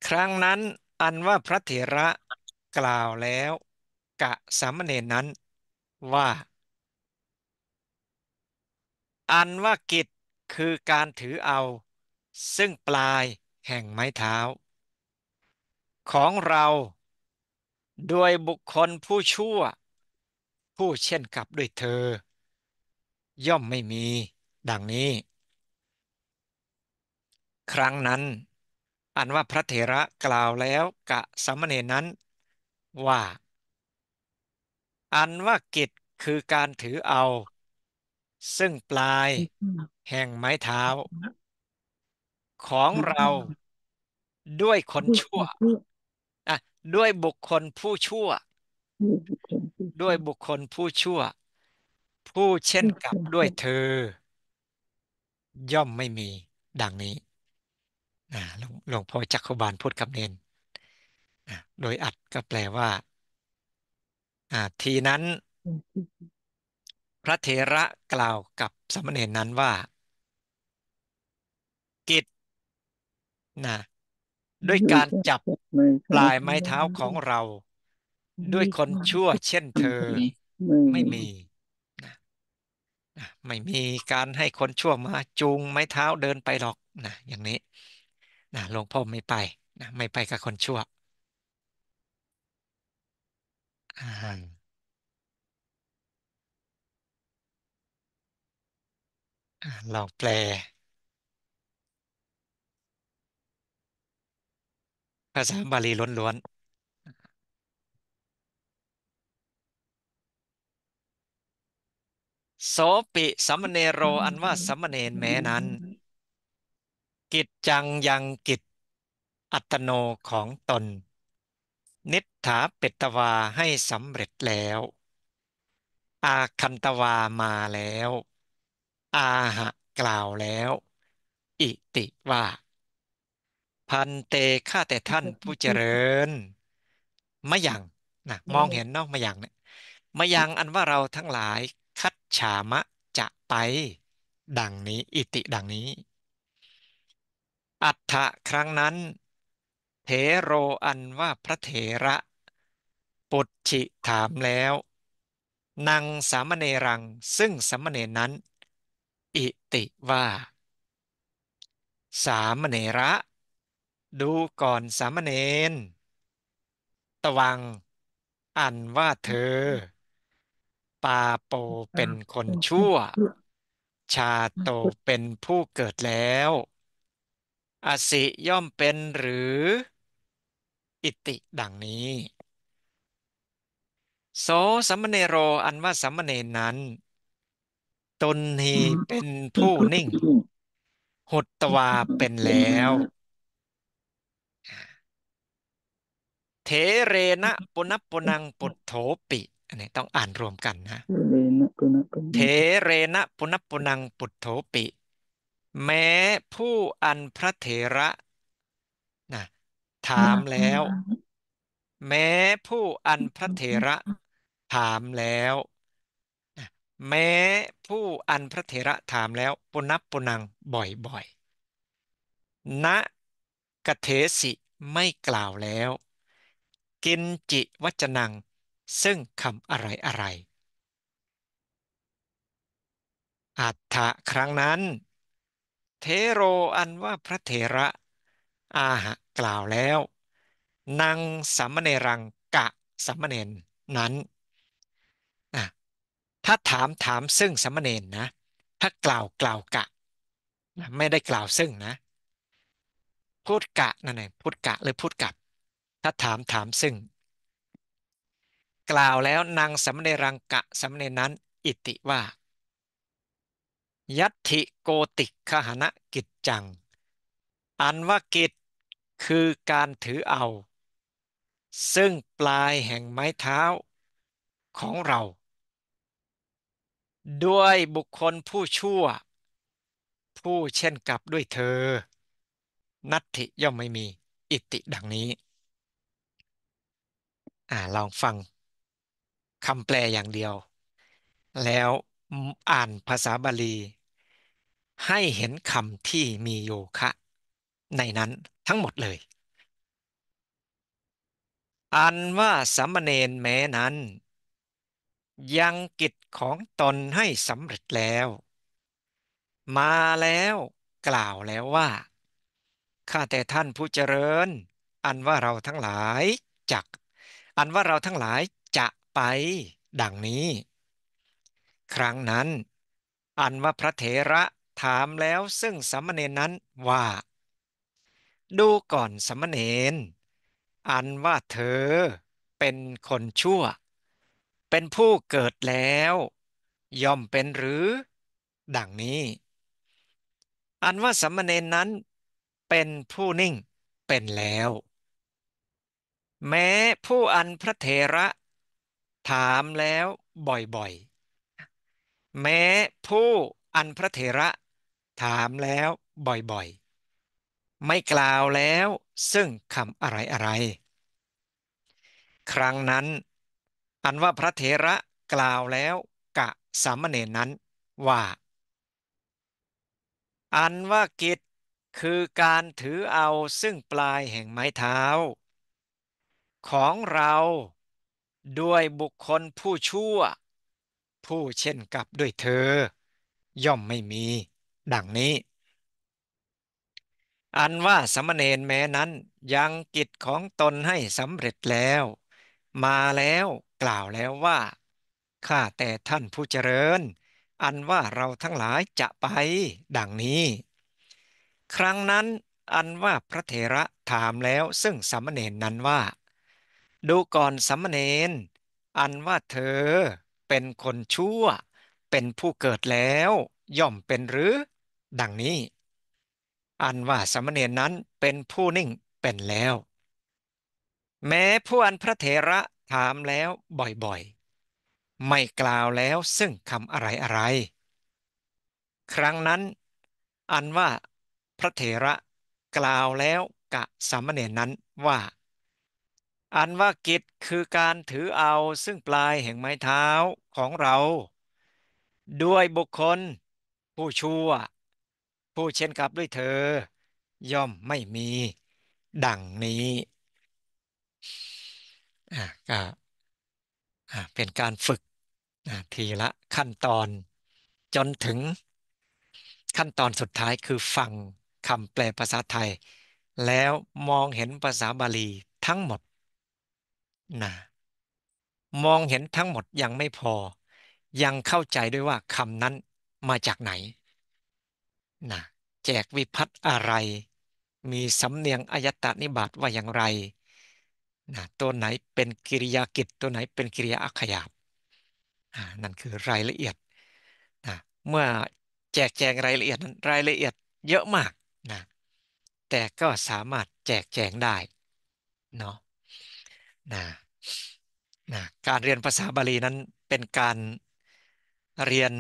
ครั้งนั้นอันว่าพระเถระกล่าวแล้วกะสามเณรนั้น ว่า อันว่ากิจคือการถือเอา ซึ่งปลายแห่งไม้เท้า ของเราโดยบุคคลผู้ชั่ว ผู้เช่นกับด้วยเธอ ย่อมไม่มีดังนี้ ครั้งนั้น อันว่าพระเถระกล่าวแล้วกะสมณเณรนั้น ว่า อันว่ากิจคือการถือเอา ซึ่งปลายแห่งไม้เท้า ของเราด้วยคนชั่วอ่ะด้วยบุคคลผู้ชั่ว ด้วยบุคคลผู้ชั่ว ผู้เช่นกับด้วยเธอย่อมไม่มีดังนี้นะหลวงพ่อจักรบาลพูดกับเนนนะโดยอัดก็แปลว่า ทีนั้น พระเถระกล่าวกับสมณเณรนั้นว่า กิจนะด้วยการจับปลายไม้เท้าของเรา ด้วยคนชั่วเช่น เธอไม่มีไม่มีการให้คนชั่วมาจูงไม้เท้าเดินไปหรอกนะอย่างนี้นะหลวงพ่อไม่ไปนะไม่ไปกับคนชั่วอลองแปลภาษาบาลีล้วนโสปิสัมเนโรอันว่าสัมเนนแม้นั้น กิจจังยังกิจอัตโนของตน นิถาเปตวาให้สำเร็จแล้ว อาคันตวามาแล้ว อาหะกล่าวแล้ว อิติว่า พันเตข้าแต่ท่านผู้เจริญมะยังนะมองเห็นเนาะมะยังเนี่ยมะยังอันว่าเราทั้งหลายฉามะจะไปดังนี้อิติดังนี้ อัฏฐะครั้งนั้นเถโรอันว่าพระเถระ ปุจฉิถามแล้วนางสามเณรังซึ่งสามเณรนั้น อิติว่า สามเณระ ดูก่อนสามเณรตวังอันว่าเธอปาโปเป็นคนชั่ว ชาโตเป็นผู้เกิดแล้วอสิย่อมเป็นหรืออิติดังนี้ โสสัมเนโรอันว่าสัมเนนั้น ตนหีเป็นผู้นิ่งหุตตวาเป็นแล้วเทเรนะปุณปุนังปุถโถปิอันนี้ต้องอ่านรวมกันนะเทเรนะปุณปุนังปุถโปิ แม้ผู้อันพระเถระนะถามแล้วแม้ผู้อันพระเถระ ถามแล้วแม้ผู้อันพระเถระถามแล้ว ปุณปุนังบ่อยบ่อยนะกะเทสิไม่กล่าวแล้วกินจิวัจนังซึ่งคำอะไรอะไรอัฏฐะครั้งนั้นเทโรอันว่าพระเถระ อาหะกล่าวแล้วนางสัมมเนรังกะสัมมเนนนั้น ถ้าถามถามซึ่งสัมมเนนนะถ้ากล่าวกล่าวกะไม่ได้กล่าวซึ่งนะ พูดกะนั่นเองพูดกะหรือพูดกับถ้าถามถามซึ่งกล่าวแล้วนางสำเนรังกะสำเนนั้นอิติว่า ยัตถิโกติขหณะกิจจัง อันว่ากิจคือการถือเอา ซึ่งปลายแห่งไม้เท้าของเรา ด้วยบุคคลผู้ชั่ว ผู้เช่นกับด้วยเธอ นัตถิย่อมไม่มีอิติดังนี้ อ่าลองฟังคำแปลอย่างเดียว แล้วอ่านภาษาบาลี ให้เห็นคำที่มีโยคะ ในนั้นทั้งหมดเลย อันว่าสามเณรแม้นั้นยังกิจของตนให้สำเร็จแล้ว มาแล้วกล่าวแล้วว่าข้าแต่ท่านผู้เจริญ อันว่าเราทั้งหลายจักอันว่าเราทั้งหลายไปดังนี้ ครั้งนั้น อันว่าพระเถระถามแล้วซึ่งสมณเณรนั้นว่า ดูก่อนสมณเณรอันว่าเธอเป็นคนชั่ว เป็นผู้เกิดแล้ว ย่อมเป็นหรือ ดังนี้ อันว่าสมณเณรนั้นเป็นผู้นิ่งเป็นแล้ว แม้ผู้อันพระเถระถามแล้วบ่อยๆ แม้ผู้อันพระเถระถามแล้วบ่อยๆ ไม่กล่าวแล้วซึ่งคำอะไรอะไร ครั้งนั้น อันว่าพระเถระกล่าวแล้วกะสามเณรนั้นว่า อันว่ากิจคือการถือเอาซึ่งปลายแห่งไม้เท้า ของเราด้วยบุคคลผู้ชั่ว ผู้เช่นกับด้วยเธอ ย่อมไม่มี ดังนี้ อันว่าสมณเณรแม้นั้นยังกิจของตนให้สำเร็จแล้ว มาแล้วกล่าวแล้วว่า ข้าแต่ท่านผู้เจริญ อันว่าเราทั้งหลายจะไปดังนี้ ครั้งนั้นอันว่าพระเถระถามแล้วซึ่งสมณเณรนั้นว่าดูก่อนสัมเนนอันว่าเธอเป็นคนชั่ว เป็นผู้เกิดแล้วย่อมเป็นหรือ ดังนี้ อันว่าสัมเนนนั้นเป็นผู้นิ่งเป็นแล้ว แม้ผู้อันพระเถระถามแล้วบ่อยๆ ไม่กล่าวแล้วซึ่งคำอะไรอะไร ครั้งนั้น อันว่าพระเถระกล่าวแล้วกะสามเณรนั้นว่าอันว่ากิจคือการถือเอาซึ่งปลายแห่งไม้เท้าของเรา ด้วยบุคคลผู้ชั่วผู้เช่นกับด้วยเธอ ย่อมไม่มีดังนี้ก็เป็นการฝึกทีละขั้นตอนจนถึงขั้นตอนสุดท้ายคือฟังคำแปลภาษาไทย แล้วมองเห็นภาษาบาลีทั้งหมดนะมองเห็นทั้งหมดยังไม่พอ ยังเข้าใจด้วยว่าคำนั้นมาจากไหนนะแจกวิพัตอะไร มีสำเนียงอายตะนิบาตว่าอย่างไรนะตัวไหนเป็นกิริยากิจตัวไหนเป็นกิริยาอักขยาบนั่นคือรายละเอียดนะเมื่อแจกแจงรายละเอียดนั้นรายละเอียด เยอะมากนะแต่ก็สามารถแจกแจงได้เนาะนะนะการเรียนภาษาบาลีนั้นเป็นการเรียน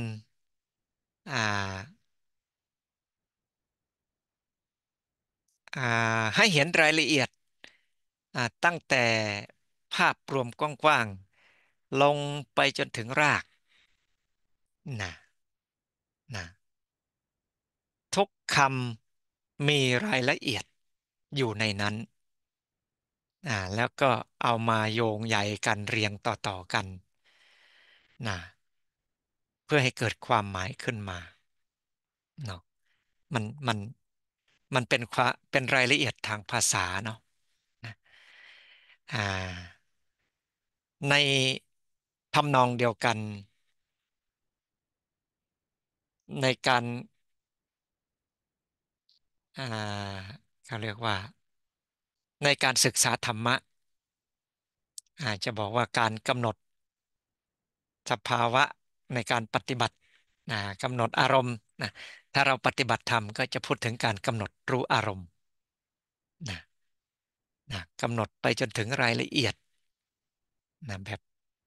ให้เห็นรายละเอียดตั้งแต่ภาพรวมกว้างๆ ลงไปจนถึงรากนะนะทุกคำมีรายละเอียดอยู่ในนั้นอ่าแล้วก็เอามาโยงใยกันเรียงต่อๆกันนะเพื่อให้เกิดความหมายขึ้นมาเนาะมันมันมันเป็นความเป็นรายละเอียดทางภาษาเนาะนะอ่าในทำนองเดียวกัน ในการอ่าเขาเรียกว่าในการศึกษาธรรมะอาจจะบอกว่าการกำหนดสภาวะในการปฏิบัตินะกำหนดอารมณ์นะถ้าเราปฏิบัติธรรมก็จะพูดถึงการกำหนดรู้อารมณ์นะนะกำหนดไปจนถึงรายละเอียดนะแบบ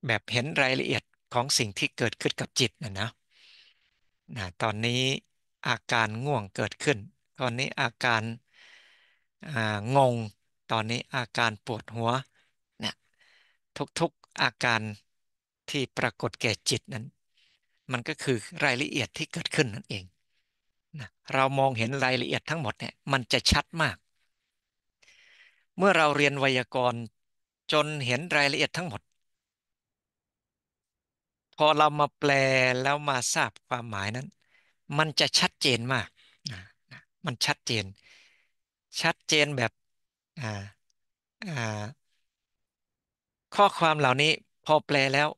แบบเห็นรายละเอียดของสิ่งที่เกิดขึ้นกับจิตนะนะนะตอนนี้อาการง่วงเกิดขึ้น ตอนนี้อาการงงตอนนี้อาการปวดหัวเนี่ยทุกๆอาการที่ปรากฏแก่จิตนั้น มันก็คือรายละเอียดที่เกิดขึ้นนั่นเองนะเรามองเห็นรายละเอียดทั้งหมดเนี่ยมันจะชัดมาก เมื่อเราเรียนไวยากรณ์จนเห็นรายละเอียดทั้งหมดพอเรามาแปลแล้วมาทราบความหมายนั้น มันจะชัดเจนมากนะมันชัดเจนชัดเจนแบบอ่าอ่าข้อความเหล่านี้พอแปลแล้ว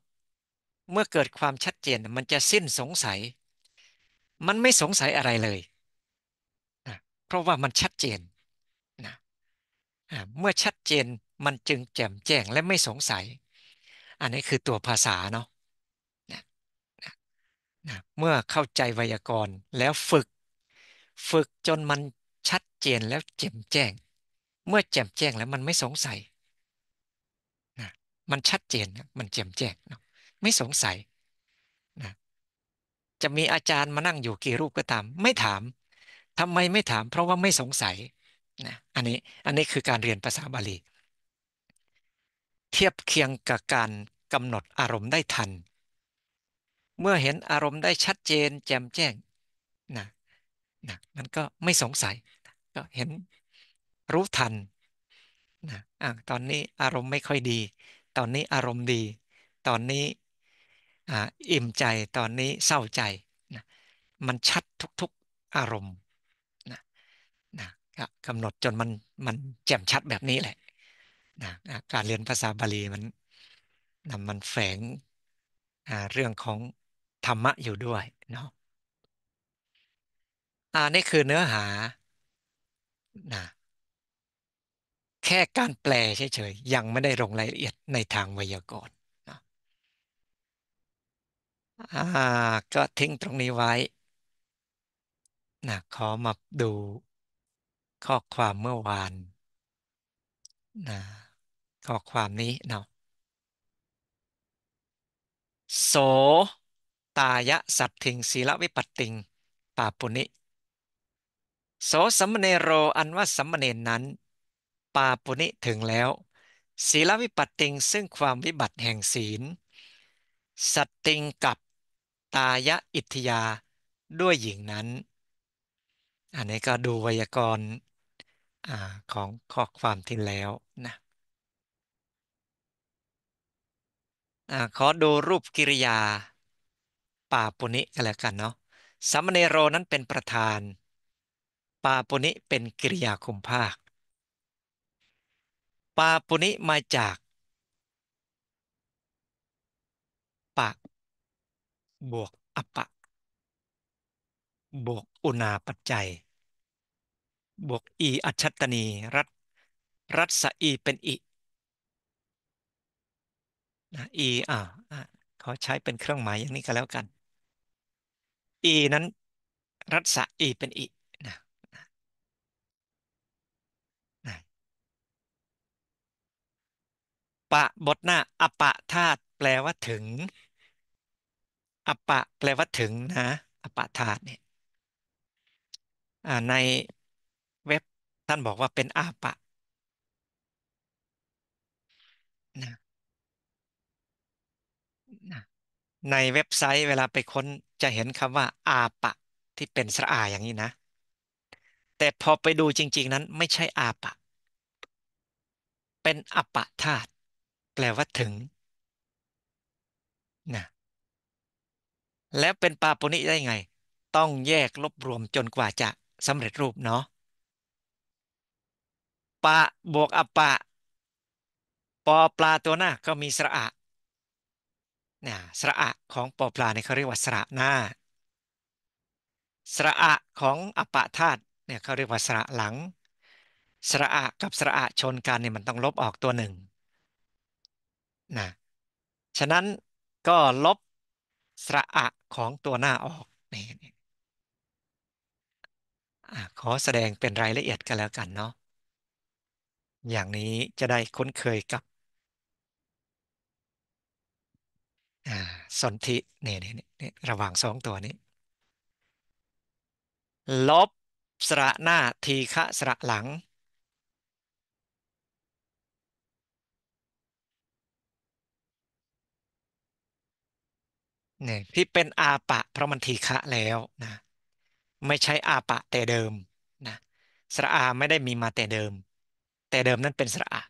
เมื่อเกิดความชัดเจนมันจะสิ้นสงสัย มันไม่สงสัยอะไรเลยนะเพราะว่ามันชัดเจนนะเมื่อชัดเจนมันจึงแจ่มแจ้งและไม่สงสัย อันนี้คือตัวภาษาเนาะนะนะนะเมื่อเข้าใจไวยากรณ์แล้วฝึก ฝึกจนมันชัดเจนแล้วแจ่มแจ้งเมื่อแจ่มแจ้งแล้วมันไม่สงสัยนะมันชัดเจนนะมันแจ่มแจ้งนะไม่สงสัยนะจะมีอาจารย์มานั่งอยู่กี่รูปก็ตาม ไม่ถาม ทำไมไม่ถามเพราะว่าไม่สงสัยนะอันนี้อันนี้คือการเรียนภาษาบาลีเทียบเคียงกับการกำหนดอารมณ์ได้ทัน เมื่อเห็นอารมณ์ได้ชัดเจน แจ่มแจ้งนะนะมันก็ไม่สงสัยก็เห็นรู้ทันนะอ่ะตอนนี้อารมณ์ไม่ค่อยดี ตอนนี้อารมณ์ดี ตอนนี้อ่าอิ่มใจตอนนี้เศร้าใจนะมันชัดทุกๆอารมณ์นะนะกกำหนดจนมันมันแจ่มชัดแบบนี้แหละนะการเรียนภาษาบาลีมันนะมันแฝงเรื่องของธรรมะอยู่ด้วยเนาะอ่านี่คือเนื้อหานะแค่การแปลเฉยๆ ยังไม่ได้ลงรายละเอียดในทางไวยากรณ์นะก็ทิ้งตรงนี้ไว้นะขอมาดูข้อความเมื่อวานนะข้อความนี้เนาะ โสตายะสัพทิงศีลวิปัตติงปาปุนิ โสสัมเนโร อันว่าสัมเนนนั้นปาปุณิถึงแล้วศีลวิปัตติงซึ่งความวิบัติแห่งศีลสติงกับตายะอิทธยาด้วยหญิงนั้น อันนี้ก็ดูไวยากรณ์ของข้อความที่แล้วนะอขอดูรูปกิริยาปาปุณิกันแล้วกันเนาะสัมเนโรนั้นเป็นประธาน ปาปุณิเป็นกิริยาคุมภาคปาปุนิมาจากปะบวกอปะบวกอุณาปัจจัย บวกอีอัชตนีรัตรัตสอีเป็นอีนะอี อ่าเขาใช้เป็นเครื่องหมายอย่างนี้ก็แล้วกัน อีนั้นรัตสอีเป็นอีปะบทหน้าอปะธาตุแปลว่าถึงอปะแปลว่าถึงนะอปะธาตุเนี่ยในเว็บท่านบอกว่าเป็นอาปะนะนะในเว็บไซต์เวลาไปค้นจะเห็นคำว่าอาปะที่เป็นสระอา อย่างนี้นะ แต่พอไปดูจริงๆนั้นไม่ใช่อาปะเป็นอปะธาตแปลว่าถึงนะแล้วเป็นปาปุนิได้ไง ต้องแยกลบรวมจนกว่าจะสำเร็จรูปเนาะปะบวกอปะปอปลาตัวหน้าก็มีสระอะนะสระอะของปอปลาเนี่ยเขาเรียกว่าสระหน้า สระอะของอปะธาตุเนี่ยเขาเรียกว่าสระหลัง สระอะกับสระอะชนกันเนี่ยมันต้องลบออกตัวหนึ่งนะฉะนั้นก็ลบสระอะของตัวหน้าออกนี่ขอแสดงเป็นรายละเอียดกันแล้วกันเนาะอย่างนี้จะได้คุ้นเคยกับสนธินี่นี่นี่ระหว่างสองตัวนี้ ลบสระหน้าทีฆะสระหลังเนี่ยที่เป็นอาปะเพราะมันทีฆะแล้วนะไม่ใช่อาปะ แต่เดิมนะสระอาไม่ได้มีมาแต่เดิม แต่เดิมนั้นเป็นสระอา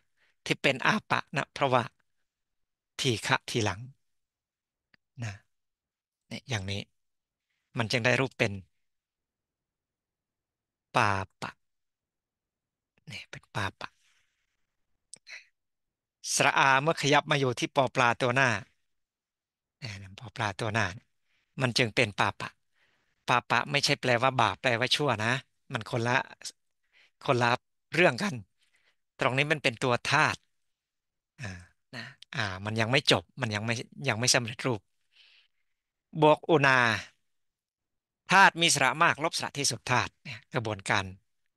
ที่เป็นอาปะนะเพราะว่าทีฆะทีหลังนะเนี่ยอย่างนี้มันจึงได้รูปเป็น ปาปะเนี่ยเป็นปาปะสระอาเมื่อขยับมาอยู่ที่ปอปลาตัวหน้าพอปลาตัวหน้นมันจึงเป็นปาปะปาปะไม่ใช่แปลว่าบาปแปลว่าชั่วนะ มันคนละคนละเรื่องกัน ตรงนี้มันเป็นตัวธาตุ อ่า นะ อ่า มันยังไม่จบ มันยังไม่ยังไม่สำเร็จรูป บวกอุณาธาตุมีสระมากลบสระที่สุดธาตุกระบวนการ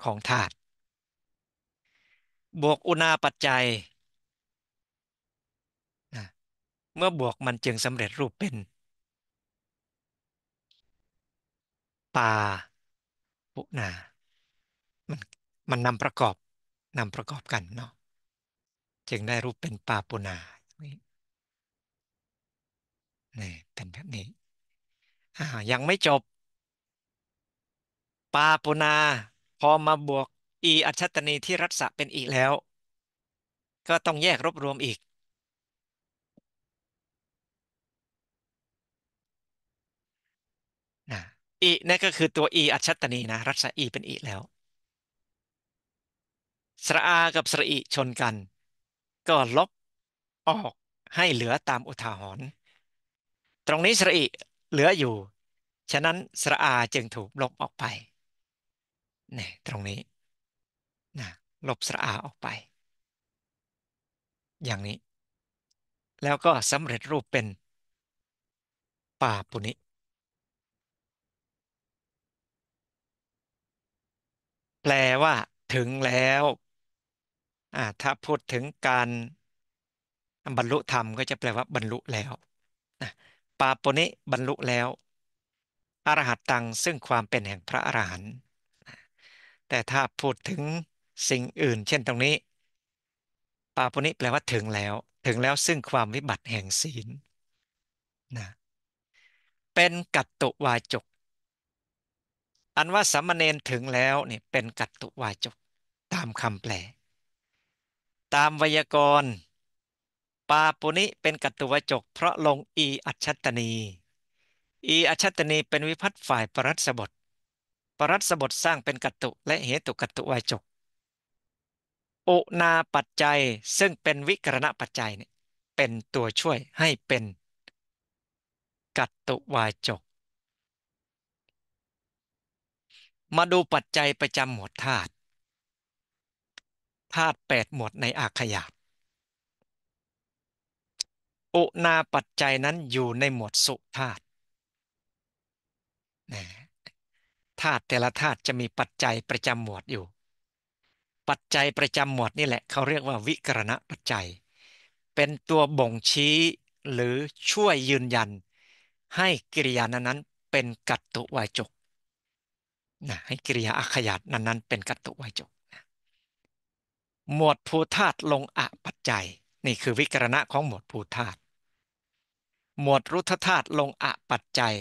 ของธาตุบวกอุณาปัจจัยเมื่อบวกมันจึงสำเร็จรูปเป็น ปาปุนามันมันนำประกอบนำประกอบกันเนาะจึงได้รูปเป็นปาปุนา นี่เป็นแบบนี้ยังไม่จบ ปาปุนาพอมาบวกอีอัจฉตนีที่รัศะเป็นอีแล้ว ก็ต้องแยกรวบรวมอีกอีนั่นก็คือตัวอีอัจฉตนีนะรัศอีเป็นอีแล้ว สระอากับสระอีชนกัน ก็ลบออกให้เหลือตามอุทาหรณ์ตรงนี้สระอีเหลืออยู่ ฉะนั้นสระอาจึงถูกลบออกไปนี่ตรงนี้นะลบสระอาออกไป อย่างนี้ แล้วก็สำเร็จรูปเป็นป่าปุนิแปลว่าถึงแล้วอ่าถ้าพูดถึงการ บรรลุธรรมก็จะแปลว่าบรรลุแล้วนะปาปุณิบรรลุแล้ว อรหัตตังซึ่งความเป็นแห่งพระอรหันต์แต่ถ้าพูดถึงสิ่งอื่น เช่น ตรงนี้ ปาปุณิแปลว่าถึงแล้ว ถึงแล้วซึ่งความวิบัติแห่งศีลนะเป็นกัตตุวาจกอันว่าสัมเณรถึงแล้วเนี่ยเป็นกัตตุวาจกตามคำแปลตามไวยากรณ์ ปาปุนิเป็นกัตตุวาจกเพราะลงอีอัจฉตนีอีอัจฉตนีเป็นวิพัตฝ่ายปรัสบท ปรัสบทสร้างเป็นกัตตุและเหตุกัตตุวาจกโอนาปัจจัยซึ่งเป็นวิกรณปัจจัยเนี่ยเป็นตัวช่วยให้เป็นกัตตุวาจกมาดูปัจจัยประจำหมวดธาตุธาตุแปดหมวดในอาขยาบอุนาปัจจัยนั้นอยู่ในหมวดสุธาตุนะธาตุแต่ละธาตุจะมีปัจจัยประจำหมวดอยู่ ปัจจัยประจำหมวดนี่แหละเขาเรียกว่าวิกรณะปัจจัย เป็นตัวบ่งชี้หรือช่วยยืนยัน ให้กิริยานั้นเป็นกัตตุวายจกนะให้กิริยาอักขยาตนั้นๆเป็นกัตตุายจกนะหมวดภูธาตลงอะปัจจัย นี่คือวิกรณะของหมวดภูธาตหมวดรุทธาตลงอะปัจจัย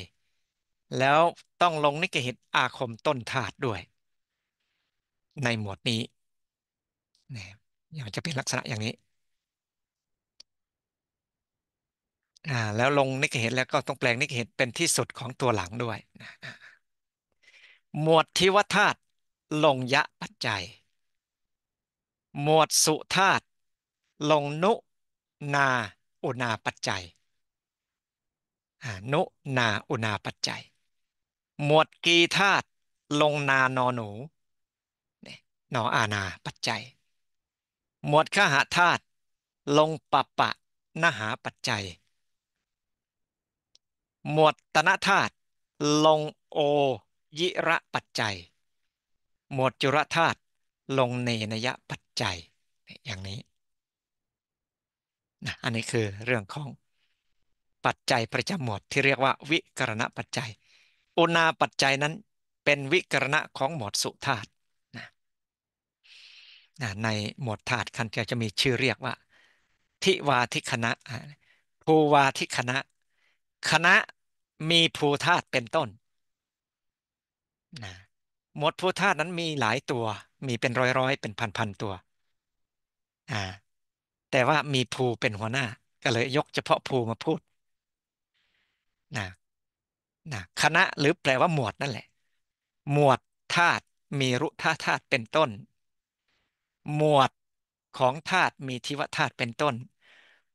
แล้วต้องลงนิกหตอาคมต้นธาตุด้วย ในหมวดนี้นะอย่างจะเป็นลักษณะอย่างนี้อ่าแล้วลงนิกเหตุแล้วก็ต้องแปลงนิกเหตุเป็นที่สุดของตัวหลังด้วยนะหมวดทิวธาตุลงยะปัจจัย หมวดสุธาตุลงนุนาอุณาปัจจัยนุนาอุณาปัจจัย หมวดกีธาตุลงนานอหนูนออานาปัจจัย หมวดขหาธาตุลงปะปะนหาปัจจัย หมวดตนะธาตุลงโอยิระปัจจัย หมวดจุรธาตุลงเนนยปัจจัยอย่างนี้นะอันนี้คือเรื่องของปัจจัยประจำหมวดที่เรียกว่าวิกรณปัจจัยอุณาปัจจัยนั้นเป็นวิกรณะของหมวดสุธาตุนะนะในหมวดธาตุคันเกจะมีชื่อเรียกว่าทิวาทิคณะภูวาทิคณะคณะมีภูธาตุเป็นต้นนะมดผู้ธาตุนั้นมีหลายตัว มีเป็นร้อยๆเป็นพันๆตัวอ่าแต่ว่ามีภูเป็นหัวหน้า ก็เลยยกเฉพาะภูมาพูดนะนะคณะหรือแปลว่าหมวดนั่นแหละ หมวดธาตุมีรุธาธาตุเป็นต้น หมวดของธาตุมีทิวธาตุเป็นต้น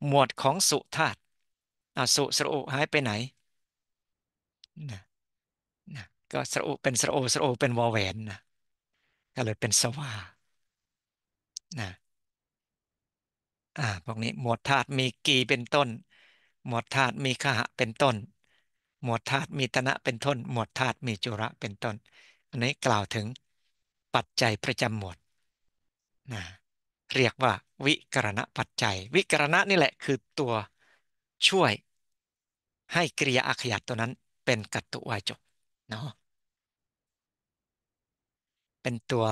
หมวดของสุธาตุสุสรุหายไปไหนนะก็สระโอเป็นสระโอสระโอเป็นวอแหวนนะก็เลยเป็นสว่านะอ่าพวกนี้หมวดธาตุมีกีเป็นต้น หมวดธาตุมีขะเป็นต้น หมวดธาตุมีตนะเป็นต้นหมวดธาตุมีจุระเป็นต้น อันนี้กล่าวถึงปัจจัยประจำหมวดนะเรียกว่า วิกรณะปัจจัย วิกรณะนี่แหละคือตัวช่วยให้กริยาอาขยัตตัวนั้น เป็นกัตตุวายจบเนาะเป็นตัว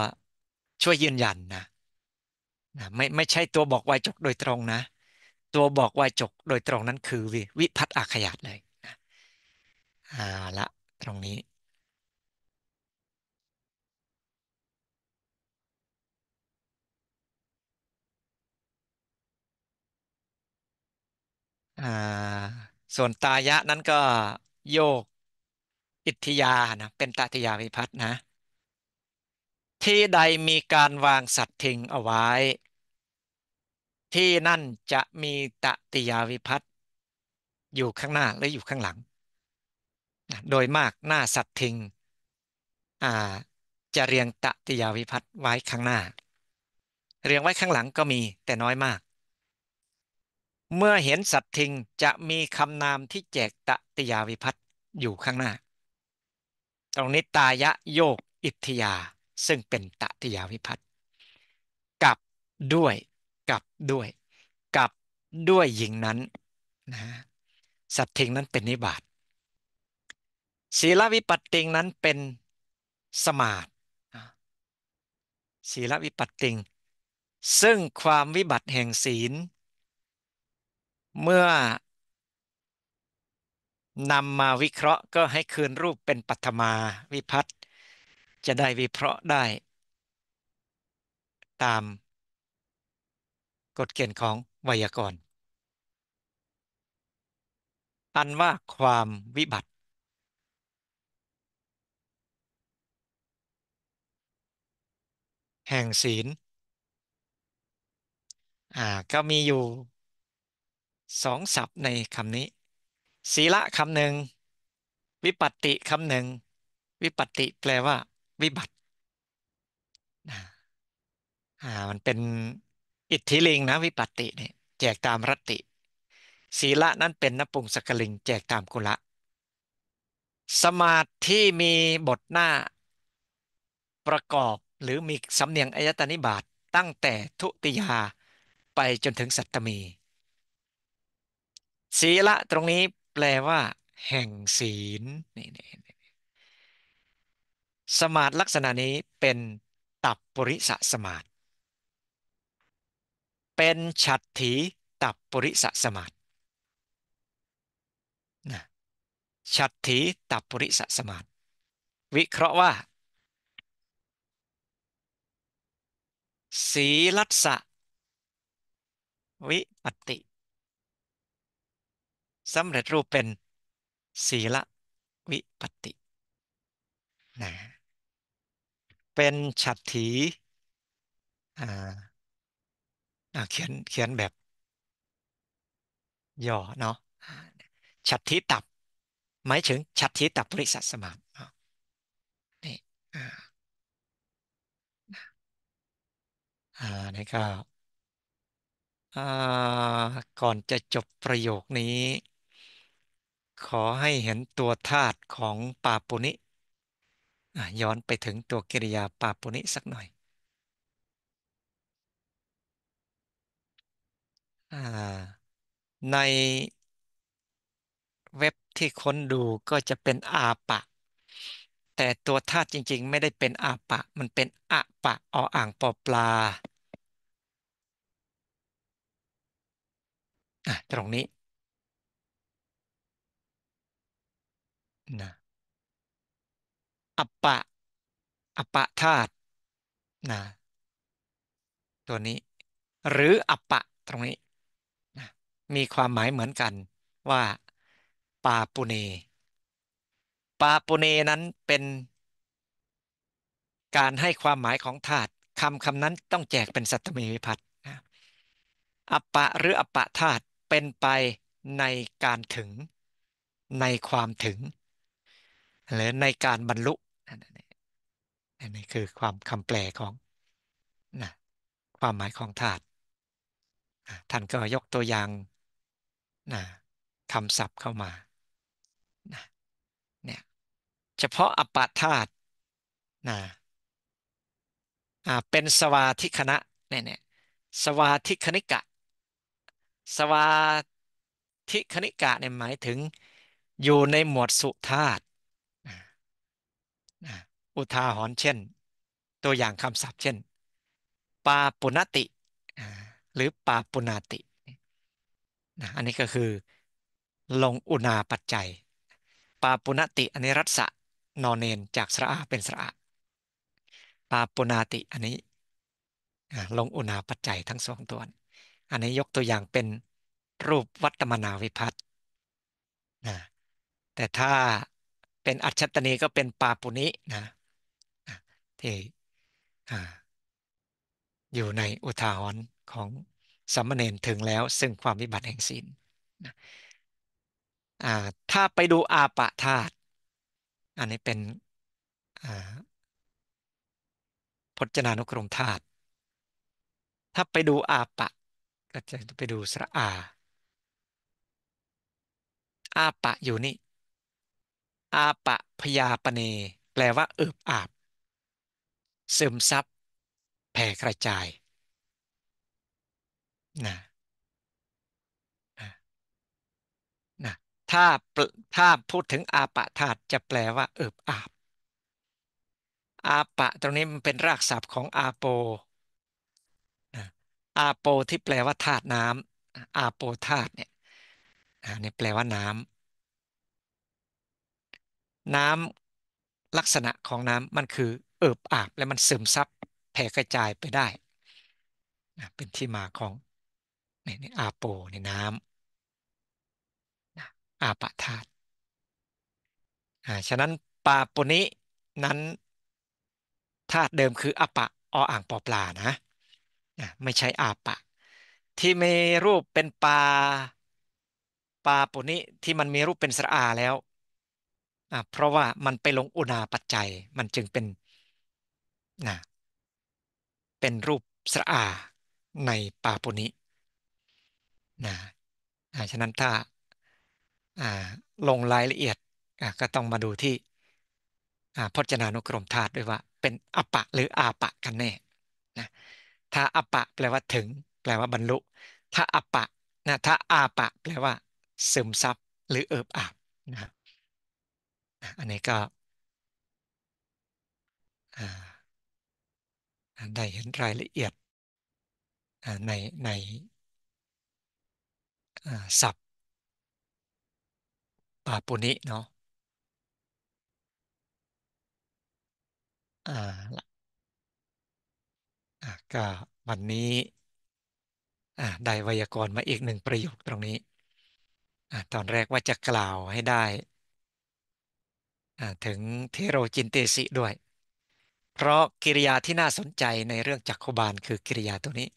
ช่วยยืนยันนะนะไม่ไม่ใช่ตัวบอกวายจกโดยตรงนะ ตัวบอกวายจกโดยตรงนั้นคือวิวพัตอาขยาดเลยนะอ่าละตรงนี้ อ่าส่วนตายะนั้นก็โยกอิทธิยานะ เป็นตติยาวิพัตนะที่ใดมีการวางสัตทิงเอาไว้ ที่นั่นจะมีตติยาวิพัตอยู่ข้างหน้าและอยู่ข้างหลัง โดยมากหน้าสัตทิงจะเรียงตติยาวิพัตไว้ข้างหน้า เรียงไว้ข้างหลังก็มีแต่น้อยมาก เมื่อเห็นสัตทิงจะมีคำนามที่แจกตติยาวิพัตอยู่ข้างหน้า ตรงนี้ตายะโยก อิทธิยาซึ่งเป็นตติยาวิพัตกับด้วย กับด้วย กับด้วยหญิงนั้นนะสัตทิงนั้นเป็นนิบาตศีลวิปัตติงนั้นเป็นสมาธิศีลวิปัตติง ซึ่งความวิบัติแห่งศีล เมื่อนำมาวิเคราะห์ก็ให้คืนรูปเป็นปัตมาวิพัตจะได้วิเคราะห์ได้ ตาม กฎเกณฑ์ของไวยากรณ์อันว่า ความวิบัติ แห่งศีล อ่า ก็มีอยู่สองศัพท์ในคำนี้ ศีละคำหนึ่ง วิปัตติคำหนึ่ง วิปัตติแปลว่าวิบัติอ่า มันเป็นอิทธิลิงนะวิปัตติเนี่ยแจกตามรติ ศีละนั้นเป็นนปุงสกลิงแจกตามกุละ สมาธิมีบทหน้าประกอบหรือมีสำเนียงอายตนิบาตตั้งแต่ทุติยาไปจนถึงสัตตมี ศีละตรงนี้แปลว่า แห่งศีลนี่สมาธิลักษณะนี้เป็นตับปุริสะสมาธิเป็นฉัตถีตับปุริสะสมาธิฉัตถีตับปุริสะสมาธิวิเคราะห์ว่าสีลัสสะวิปติสำเร็จรูปเป็นศีละวิปติ นะเป็นฉัตรถีอ่าอ่าเขียนเขียนแบบย่อเนาะ ฉัตรถีตับ หมายถึงฉัตรถีตับปริสัทสมามะนี่อ่าอ่านี่ก็อ่าก่อนจะจบประโยคนี้ ขอให้เห็นตัวธาตุของปาปุนิย้อนไปถึงตัวกิริยาปาปุนิสักหน่อยอในเว็บที่ค้นดูก็จะเป็นอาปะ แต่ตัวธาตุจริงๆไม่ได้เป็นอาปะ มันเป็นอะปะออ่างปอปลา ตรงนี้นะอปปะอปปะธาตุ นะ ตัวนี้ หรืออปปะตรงนี้นะมีความหมายเหมือนกันว่าปาปุเน ปาปุเนนั้นเป็น การให้ความหมายของธาตุคำคำนั้นต้องแจกเป็นสัตมีวิพัตนะอปปะหรืออปปะธาตุเป็นไปในการถึงในความถึงหรือในการบรรลุอันนี้คือความคำแปลของนะความหมายของธาตุท่านก็ยกตัวอย่างนะคำศัพท์เข้ามานะเนี่ย เฉพาะอปาธาตุนะเป็นสวาทิคณะ เนี่ยเนี่ยสวาทิคณิกะ สวาทิคณิกะเนี่ยหมายถึง อยู่ในหมวดสุธาตอุทาหรณ์เช่น ตัวอย่างคำศัพท์เช่น ปาปุณติหรือปาปุณาตินะอันนี้ก็คือ ลงอุณาปัจจัย ปาปุณติ อันนี้รัศนอนเนนจากสระอาเป็นสระอาปาปุณาติอันนี้ลงอุณาปัจจัยทั้งสองตัว อันนี้ยกตัวอย่างเป็นรูปวัตมนาวิพัตนะแต่ถ้าเป็นอัจฉตนีก็เป็นปาปุณินะที่อยู่ในอุทาหรณ์ของสัมเณรถึงแล้ว ซึ่งความวิบัติแห่งศีลถ้าไปดูอาปะธาตุ อันนี้เป็นพจนานุกรมธาตุ ถ้าไปดูอาปะ ก็จะไปดูสระอา อาปะอยู่นี่ อาปะพยาปเนแปลว่าเอิบอาบซึมซับแผ่กระจายนะนะถ้าถ้าพูดถึงอาปะธาตุจะแปลว่าเอิบอาบอาปะตรงนี้มันเป็นรากศัพท์ของอาโปนะอาโปที่แปลว่าธาตุน้ำอาโปธาตุเนี่ยนนี่แปลว่าน้ำน้ำลักษณะของน้ำมันคือเอิบอาบและมันซึมซับแผ่กระจายไปได้เป็นที่มาของในอาโปในน้ำอาปะธาตุฉะนั้นปาปุนินั้นธาตุเดิมคืออปะออ่างปอปลานะไม่ใช่อาปะที่มีรูปเป็นปลาปลาปุนิที่มันมีรูปเป็นสระอาแล้วเพราะว่ามันไปลงอุณาปัจจัยมันจึงเป็นนะเป็นรูปสระอา ในปาปุนินะนะฉะนั้นถ้าลงรายละเอียดก็ต้องมาดูที่พจนานุกรมธาตุด้วยว่าเป็นอปะ หรืออาปะกันแน่นะถ้าอปะ แปลว่าถึง แปลว่าบรรลุ ถ้าอปะนะถ้าอาปะ แปลว่าซึมซับหรือเอิบอาบนะอันนี้ก็อ่าได้เห็นรายละเอียดในในศัพท์ปาปุนิเนาะ อ่าะอก็วันนี้อ่าได้ไวยากรณ์มาอีกหนึ่งประโยคตรงนี้ อ่าตอนแรกว่าจะกล่าวให้ได้อ่าถึงเทโรจินเตสิด้วยเพราะกิริยาที่น่าสนใจในเรื่องจักขุบาลคือกิริยาตัวนี้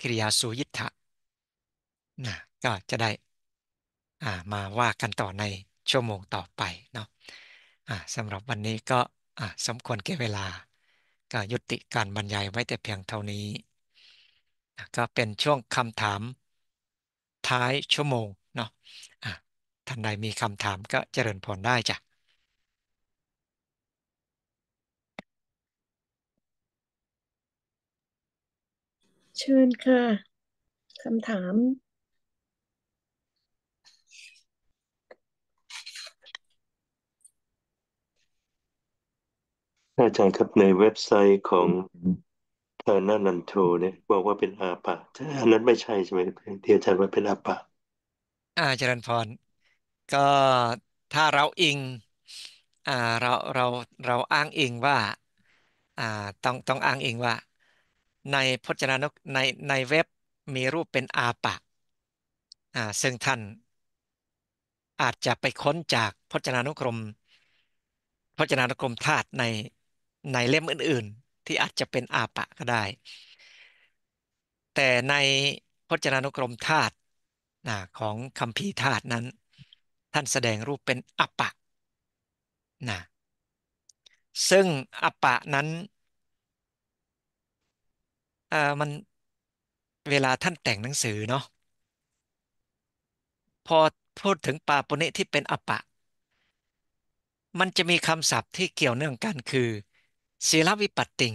กิริยาสุยิทธะนะก็จะได้มาว่ากันต่อในชั่วโมงต่อไปเนาะสำหรับวันนี้ก็สมควรแก่เวลาก็ยุติการบรรยายไว้แต่เพียงเท่านี้ ก็เป็นช่วงคำถามท้ายชั่วโมงเนาะท่านใดมีคำถามก็เจริญพรได้จ้ะเชิญค่ะคำถามอาจารย์ครับในเว็บไซต์ของเท์นานันโทเนี่ยบอกว่าเป็นอาปะอันนั้นไม่ใช่ใช่ไหมที่อาจารย์ว่าเป็นอาปะอาจารย์พรก็ถ้าเราอิงอ่าเราเราเราอ้างอิงว่า อ่าต้องต้องอ้างอิงว่าในพจนานุในในเว็บมีรูปเป็นอาปะอ่าซึ่งท่านอาจจะไปค้นจากพจนานุกรม พจนานุกรมธาตุในในเล่มอื่นๆ ที่อาจจะเป็นอาปะก็ได้ แต่ในพจนานุกรมธาตุของคำพีธาตุนั้น ท่านแสดงรูปเป็นอปะนะซึ่งอปปะนั้นเอ่อมันเวลาท่านแต่งหนังสือเนาะพอพูดถึงปาปุเนที่เป็นอปปะมันจะมีคำศัพท์ที่เกี่ยวเนื่องกันคือ ศีลวิปัตติง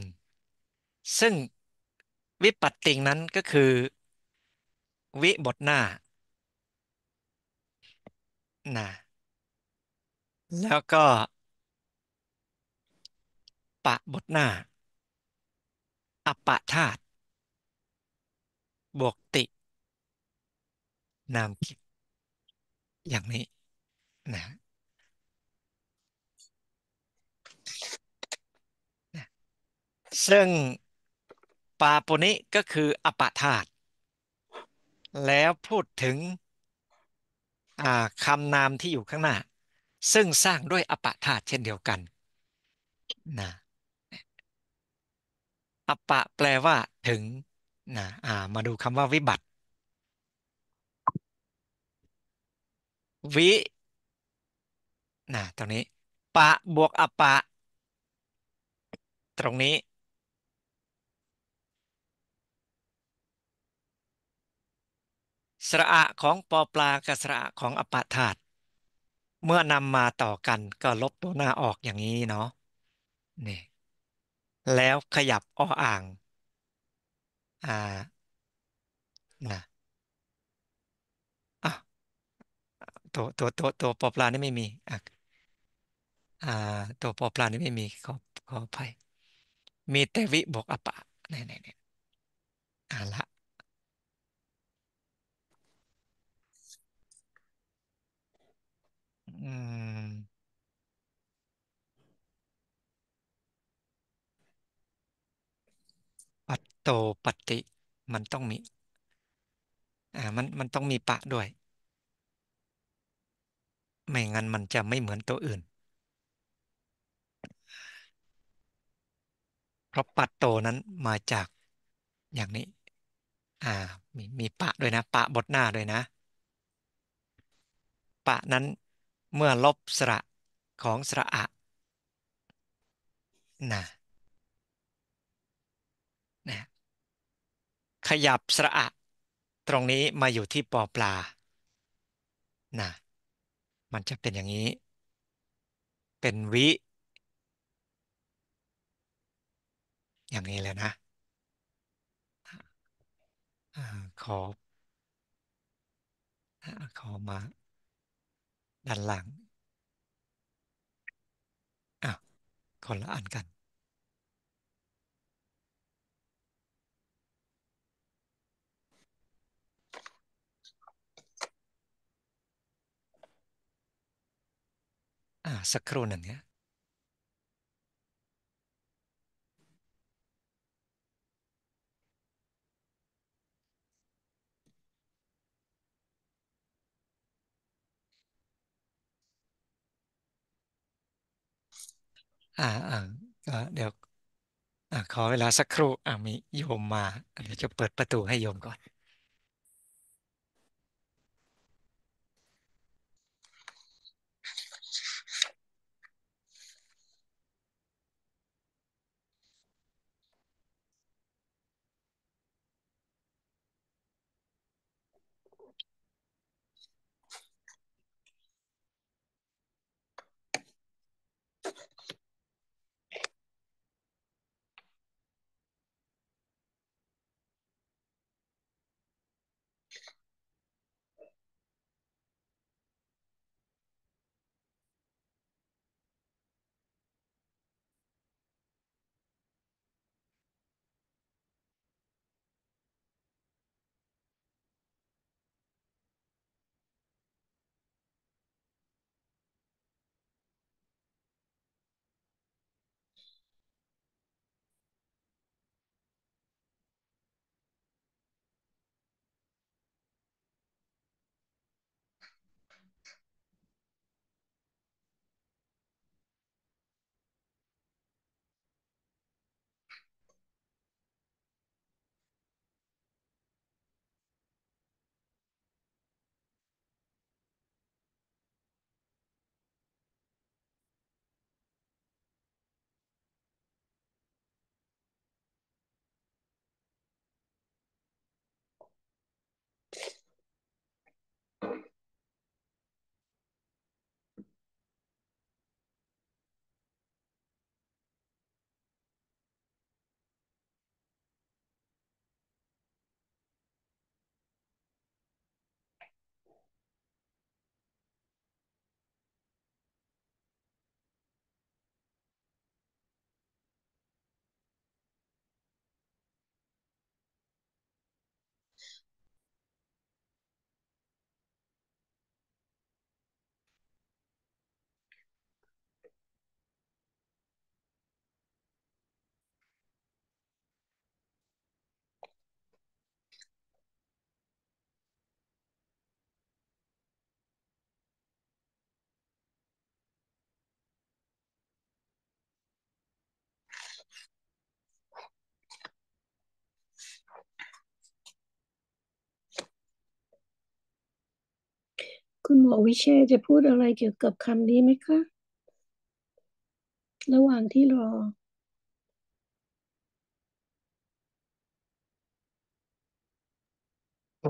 ซึ่งวิปัตติงนั้นก็คือ วิบทหน้านะแล้วก็ ปะบทหน้าอัปปะธาตุบวกติ นามกิจอย่างนี้นะซึ่งปาปุนิก็คือ อปะธาตแล้วพูดถึงคำนามที่อยู่ข้างหน้า ซึ่งสร้างด้วยอปะธาตเช่นเดียวกันนะอัปปะแปลว่าถึงนะอ่ามาดูคำว่าวิบัติวินะตรงนี้ ปะบวกอัปปะ ตรงนี้ สระอะของปอปลากับสระอะของอปะธาตุเมื่อนำมาต่อกันก็ลบตัวหน้าออกอย่างนี้เนาะนี่แล้วขยับอออ่าง อ่า นะ อ่ะ ตัวตัวตัวตัวปอปลานี่ไม่มีอ่ะอ่า ตัวปอปลานี่ไม่มีขอขออภัยมีแต่วิบวกอปะไหนไหนไหนอ่าละ อืมโตปฏิมันต้องมี อ่ามันมันต้องมีปะด้วย ไม่งั้นมันจะไม่เหมือนตัวอื่น เพราะปัดโตนั้นมาจากอย่างนี้ อ่ามีมีปะด้วยนะปะบทหน้าด้วยนะ ปะนั้นเมื่อลบสระของสระอะนะขยับสระอะ ตรงนี้มาอยู่ที่ปอปลา นะ มันจะเป็นอย่างนี้ เป็นวิ อย่างนี้เลยนะ ขอ ขอมาด้านหลังอ่ะคนละอันกันสักครู่หนึ่งนะ อ่าอ่าเดี๋ยวขอเวลาสักครู่อ่ามีโยมมา เดี๋ยวจะเปิดประตูให้โยมก่อนคุณหมอวิเชจะพูดอะไรเกี่ยวกับคำนี้ไหมคะ ระหว่างที่รอ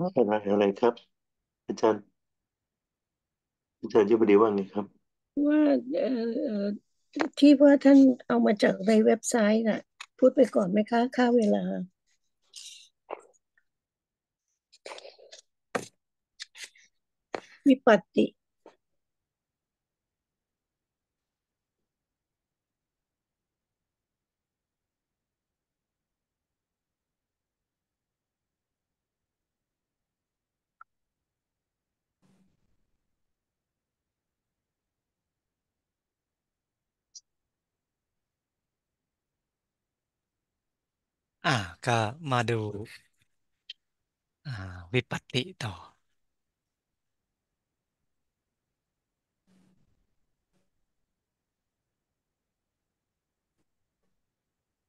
ไม่เป็นไรอะไรครับอาจารย์ อาจารย์ยะบดีว่าไงครับ ว่าที่ว่าท่านเอามาจากในเว็บไซต์น่ะ พูดไปก่อนไหมคะ ค่าเวลาวิปัสติ อ่าก็มาดู อ่า วิปัสติต่อ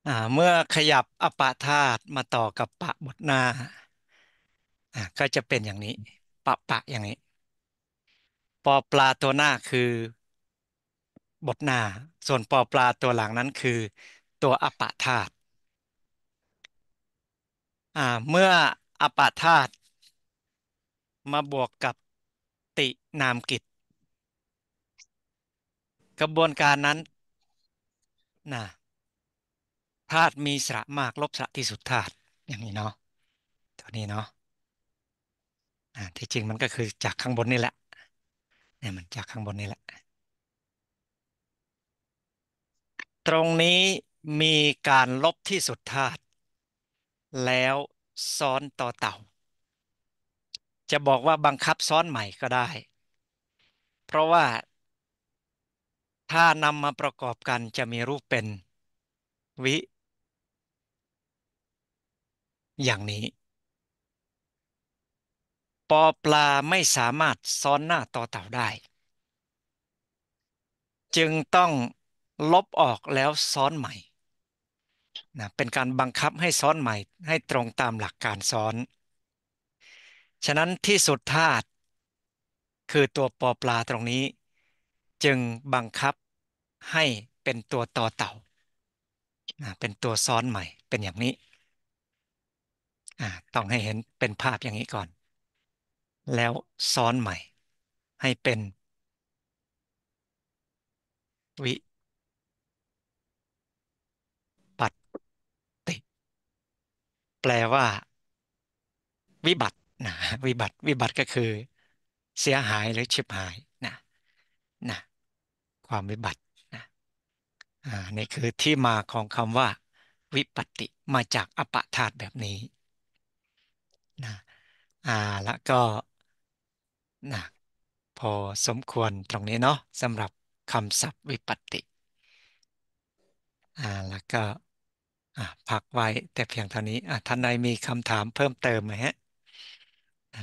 อ่าเมื่อขยับอปะธาตุมาต่อกับปะบทหน้าอ่าก็จะเป็นอย่างนี้ ปะปะอย่างนี้ ปอปลาตัวหน้าคือ บทหน้าส่วนปอปลาตัวหลังนั้นคือ ตัวอปะธาตุอ่าเมื่ออปะธาตุมาบวกกับตินามกิจกระบวนการนั้นนะธาตุมีสระมากลบสระที่สุดธาตุอย่างนี้เนาะตัวนี้เนาะอ่าที่จริงมันก็คือจากข้างบนนี่แหละเนี่ยมันจากข้างบนนี่แหละตรงนี้มีการลบที่สุดธาตุแล้วซ้อนต่อเต่า จะบอกว่าบังคับซ้อนใหม่ก็ได้ เพราะว่าถ้านำมาประกอบกันจะมีรูปเป็นวิอย่างนี้ปอปลาไม่สามารถซ้อนหน้าต่อเต่าได้ จึงต้องลบออกแล้วซ้อนใหม่นะเป็นการบังคับให้ซ้อนใหม่ ให้ตรงตามหลักการซ้อน ฉะนั้นที่สุดธาตุคือตัวปอปลาตรงนี้ จึงบังคับให้เป็นตัวต่อเต่าเป็นตัวซ้อนใหม่เป็นอย่างนี้อ่า ต้องให้เห็นเป็นภาพอย่างนี้ก่อน แล้วซ้อนใหม่ ให้เป็นวิ ปัตติ แปลว่า วิบัติ นะวิบัติวิบัติก็คือ เสียหายหรือชิบหาย นะ นะ ความวิบัติ นะ อ่า นี่คือที่มาของคำว่า วิปัติมาจากอปะธาตแบบนี้นะอ่าแล้วก็ นะ พอสมควรตรงนี้เนาะสำหรับคำศัพท์วิปัติอ่าแล้วก็ อ่าพักไว้แต่เพียงเท่านี้ อ่าท่านใดมีคำถามเพิ่มเติมไหมฮะอ่า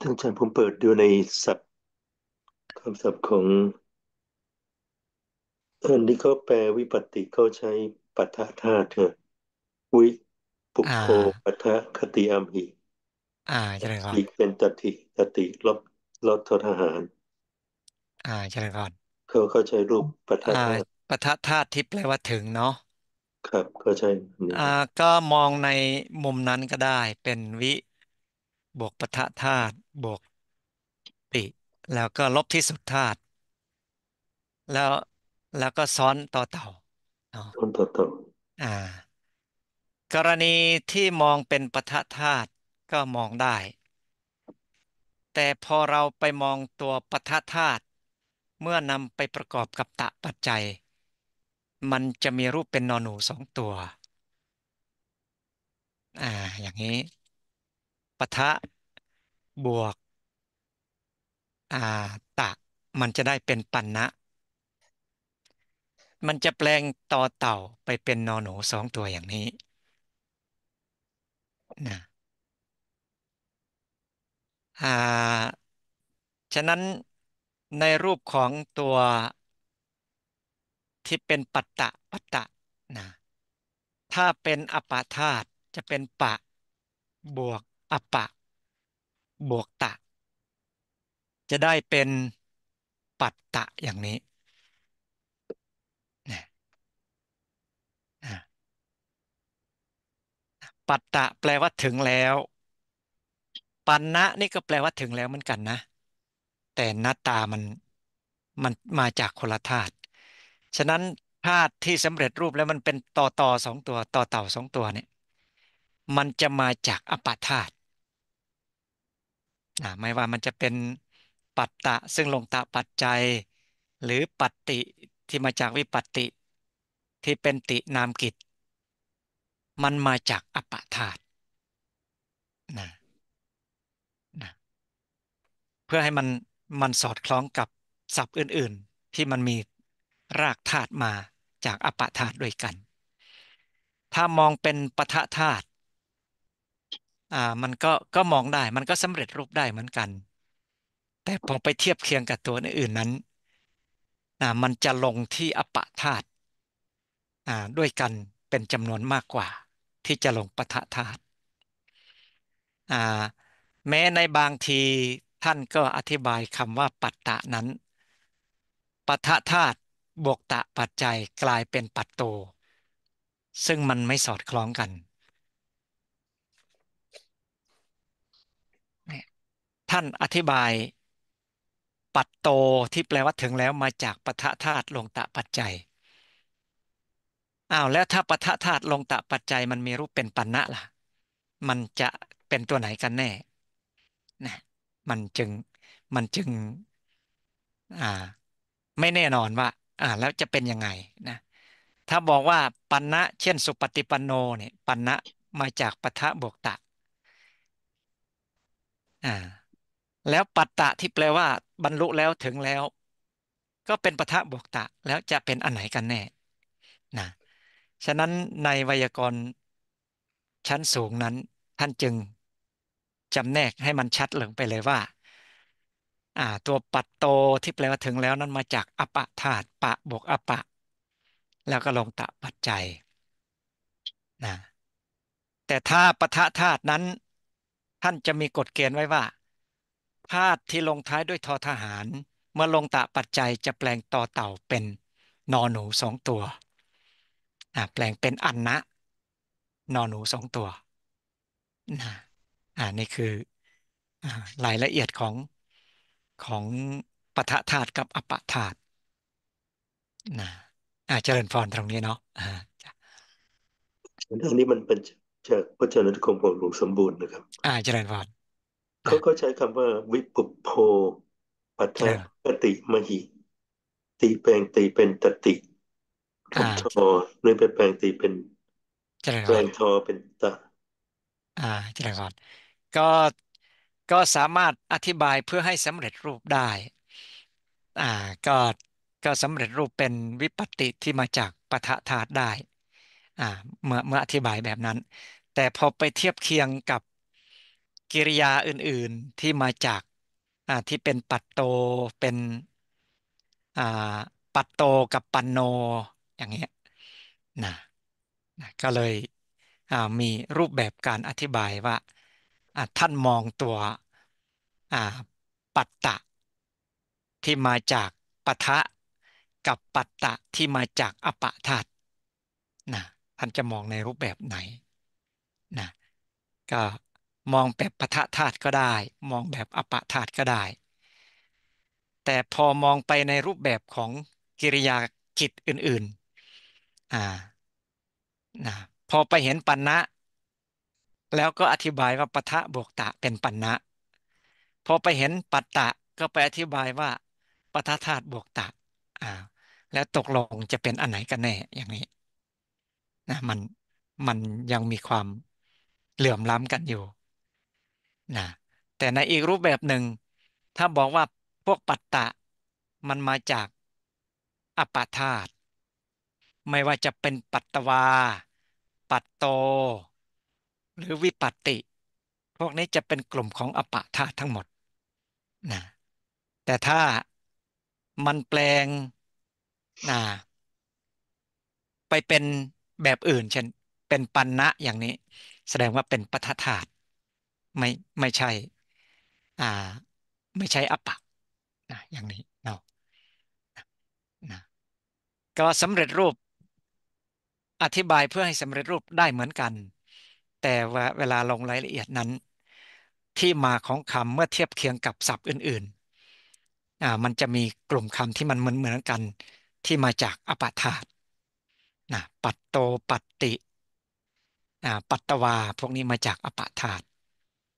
ท่านอาจารย์ผมเปิดดูในศัพท์คำศัพท์ของอันนี้เขาแปลวิปัสสติเขาใช้ปัฏฐาธาตุวิปุอ่าโคปัทะคติอัมหิอ่าเจริญพรีิเป็นตติตติลบลบทศหาร อ่าเจริญอรเขาเข้าใช้รูปปัทธอ่าธาตุปทธาตุที่แปลว่าถึงเนาะ ครับเขาใช่นี้อ่า ก็มองในมุมนั้นก็ได้ เป็นวิบวกปทธาตุบวกติแล้วก็ลบที่สุดธาตุแล้วแล้วก็ซ้อนต่อเต่าเนาะต้นต่อต่ออ่ากรณีที่มองเป็นปทธาตุก็มองได้ แต่พอเราไปมองตัวปทธาตุเมื่อนำไปประกอบกับตะปัจจัย มันจะมีรูปเป็นนอนหนูสองตัว อ่า อย่างนี้ปะทะบวกอ่าตะมันจะได้เป็นปันนะมันจะแปลงต่อเต่าไปเป็นนอนหนูสองตัวอย่างนี้นะอ่าฉะนั้นในรูปของตัวที่เป็นปัตตะปัตตะนะ ถ้าเป็นอปาธาตจะเป็นปะบวกอปะ บวกตะ จะได้เป็นปัตตะอย่างนี้ปัตตะแปลว่าถึงแล้ว ปันนะนี่ก็แปลว่าถึงแล้วเหมือนกันนะ แต่นัตตามันมันมาจากคนละธาตุฉะนั้นธาตุที่สำเร็จรูปแล้วมันเป็นต่อต่อสองตัว ต่อเต่าสองตัวเนี่ยมันจะมาจากอปาธาตุนะไม่ว่ามันจะเป็นปัตตะซึ่งลงตะปัจจัย หรือปัตติที่มาจากวิปัตติที่เป็นตินามกิจมันมาจากอัปะธาตนะนะเพื่อให้มันมันสอดคล้องกับศัพท์อื่นๆ ที่มันมีรากธาตุมาจากอัปะธาตด้วยกัน ถ้ามองเป็นปะทะธาตุอ่ามันก็ก็มองได้มันก็สำเร็จรูปได้เหมือนกัน แต่พอไปเทียบเคียงกับตัวอื่นนั้นนะมันจะลงที่อปะธาตุด้วยกันเป็นจำนวนมากกว่าที่จะลงปะทะธาตุแม้ในบางทีท่านก็อธิบายคำว่า ปัตตะนั้นปะทะธาตุบวกตะปัจจัยกลายเป็นปัตโต ซึ่งมันไม่สอดคล้องกัน ท่านอธิบาย ปัตโตที่แปลว่าถึงแล้วมาจากปะทะธาตุลงตะปัจจัยอ้าวแล้วถ้าปทะธาตุลงตะปัจจัยมันมีรูปเป็นปัญะล่ะ มันจะเป็นตัวไหนกันแน่ นะมันจึงมันจึง อ่า ไม่แน่นอนว่า อ่า แล้วจะเป็นยังไงนะ ถ้าบอกว่า ปัญะเช่น สุปฏิปันโนเนี่ยปัญะมาจากปทะบวกตะอ่าแล้วปัตตะที่แปลว่า บรรลุแล้วถึงแล้ว ก็เป็นปทะบวกตะ แล้วจะเป็นอันไหนกันแน่ นะฉะนั้นในไวยากรณ์ชั้นสูงนั้นท่านจึงจำแนกให้มันชัดเหลืองไปเลยว่าตัวปัตโตที่แปลว่าถึงแล้วนั้นมาจากอปะธาตุปะบวกอปะ แล้วก็ลงตะปัจจัยนะแต่ถ้าปะทะธาตุนั้น ท่านจะมีกฎเกณฑ์ไว้ว่าธาตุที่ลงท้ายด้วยทอทหาร เมื่อลงตะปัจจัยจะแปลงต่อเต่าเป็นนอหนูสองตัวนะแปลงเป็นอันนะนอนหนูสองตัวนะอ่า นี่คือรายละเอียดของของปฐธาตุกับอปธาตุนะอ่าเจริญพรตรงนี้เนาะอ่าอันนี้มันเป็นจากพระเจริญคมของหลวงสมบูรณ์นะครับ อ่าเจริญพรเขาเขาใช้คำว่า วิปุโพปัทธกติมหิตีแปลงตีเป็นตติคำทอหรือเปแปลงตีเป็นเจริญแปพลงโทอเป็นตะอ่าเจริญพรก็ก็สามารถอธิบายเพื่อให้สำเร็จรูปได้ อ่า ก็ก็สำเร็จรูปเป็นวิปัตติที่มาจากปฐธาตุได้ อ่าเมื่อเมื่ออธิบายแบบนั้น แต่พอไปเทียบเคียงกับกิริยาอื่น ๆที่มาจากอ่าที่เป็นปัตโตเป็นอ่าปัตโตกับปันโนอย่างเงี้ยนะนะก็เลยมีรูปแบบการอธิบายว่าท่านมองตัวปัตตะที่มาจากปะทะกับปัตตะที่มาจากอปะธาตุนะท่านจะมองในรูปแบบไหนนะก็มองแบบปะทะธาตุก็ได้มองแบบอปะธาตุก็ได้ แต่พอมองไปในรูปแบบของกิริยากิจอื่นอ่า นะพอไปเห็นปันนะแล้วก็อธิบายว่าปะทะบวกตะเป็นปันนะพอไปเห็นปัตตะก็ไปอธิบายว่า ปทธาตุบวกตะอ่าแล้วตกลงจะเป็นอันไหนกันแน่อย่างนี้นะมันมันยังมีความเหลื่อมล้ำกันอยู่นะแต่ในอีกรูปแบบหนึ่ง ถ้าบอกว่าพวกปัตตะมันมาจากอปาธาตุไม่ว่าจะเป็นปัตตวา ปัตโต หรือวิปัตติ พวกนี้จะเป็นกลุ่มของอปะธาทั้งหมด นะ แต่ถ้ามันแปลงนะไปเป็นแบบอื่น เช่น เป็นปันนะอย่างนี้ แสดงว่าเป็นปัทธาตไม่ ไม่ใช่ อ่า ไม่ใช่อปะ นะ อย่างนี้ เนาะ นะ ก็สำเร็จรูปอธิบายเพื่อให้สำเร็จรูปได้เหมือนกัน แต่ว่าเวลาลงรายละเอียดนั้น ที่มาของคำเมื่อเทียบเคียงกับศัพท์อื่นๆอ่ามันจะมีกลุ่มคำที่มันเหมือนเหมือนกันที่มาจากอปาธาตนะปัตโตปัตติอ่าปัตตวาพวกนี้มาจากอปาธาต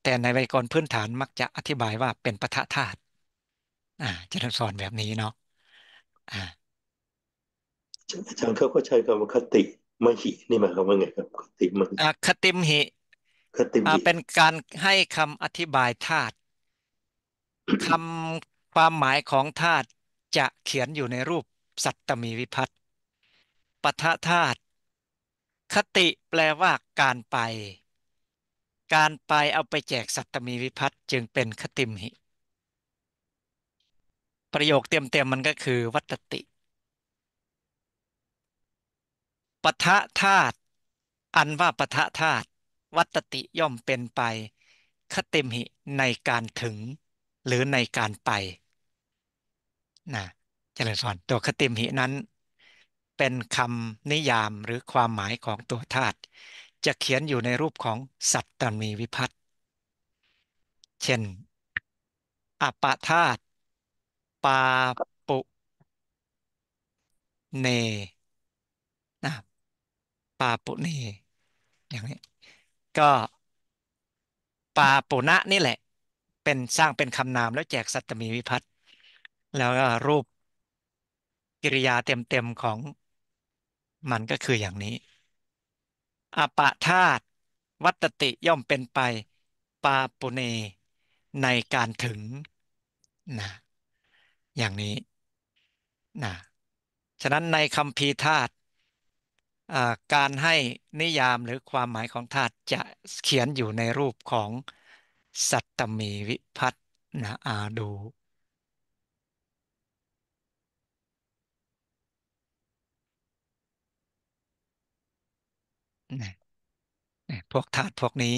แต่ในไวยากรณ์พื้นฐานมักจะอธิบายว่าเป็นปทธาตอ่าจะสอนแบบนี้เนาะอ่าอาจารย์เขาก็ใช้คำว่าคติมหินี่หมายความว่าไงครับคติมหิอ่าคติมหิคติมอ่าหิเป็นการให้คำอธิบายธาตุคำความหมายของธาตุจะเขียนอยู่ในรูปสัตตมีวิพัตปัทธาตุ คติแปลว่า การไป การไปเอาไปแจกสัตตมีวิพัตจึงเป็นคติมหิ ประโยคเต็มๆมันก็คือวัตติปทะธาตุอันว่าปทะธาตุวัตติย่อมเป็นไปคเตมหิในการถึงหรือในการไปนะเจริญสอนตัวคเตมหินั้น เป็นคำนิยามหรือความหมายของตัวธาตุจะเขียนอยู่ในรูปของสัตตมีวิพัตเช่น อปาธาตุปาปุเนปาปุเนอย่างนี้ ก็ปาปุณะนี่แหละ เป็นสร้างเป็นคำนามแล้วแจกสัตตมีวิพัตน์แล้วก็รูปกิริยาเต็มๆของมันก็คืออย่างนี้ อปะธาตวัตติย่อมเป็นไปปาปุเนในการถึงนะ อย่างนี้นะ ฉะนั้นในคำพีธาตุการให้นิยามหรือความหมายของธาตุจะเขียนอยู่ในรูปของ สัตตมีวิพัตนาอาดู พวกธาตุพวกนี้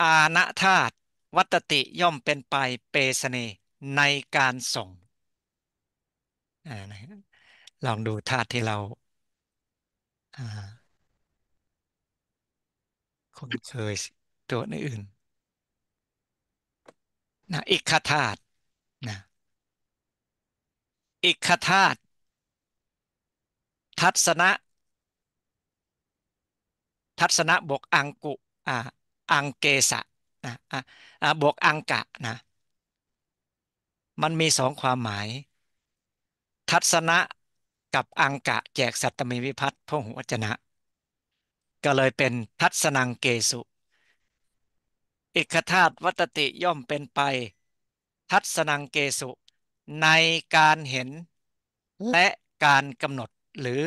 อาณธาตุวัตติย่อมเป็นไปเปสเนในการส่ง ลองดูธาตุที่เราอ่าคนเคยตัวอื่นนะอิกธาตุนะอิกธาตุทัศนะทัศนะบวกอังกุอ่าอังเกสะนะอ่าบวกอังกะนะมันมีสองความหมาย ทัศนะกับอังกะแจกสัตตมีวิพัตพหุวจนะก็เลยเป็นทัศนังเกสุเอกธาตุวัตติย่อมเป็นไป ทัศนังเกสุ ในการเห็น และการกำหนดหรือ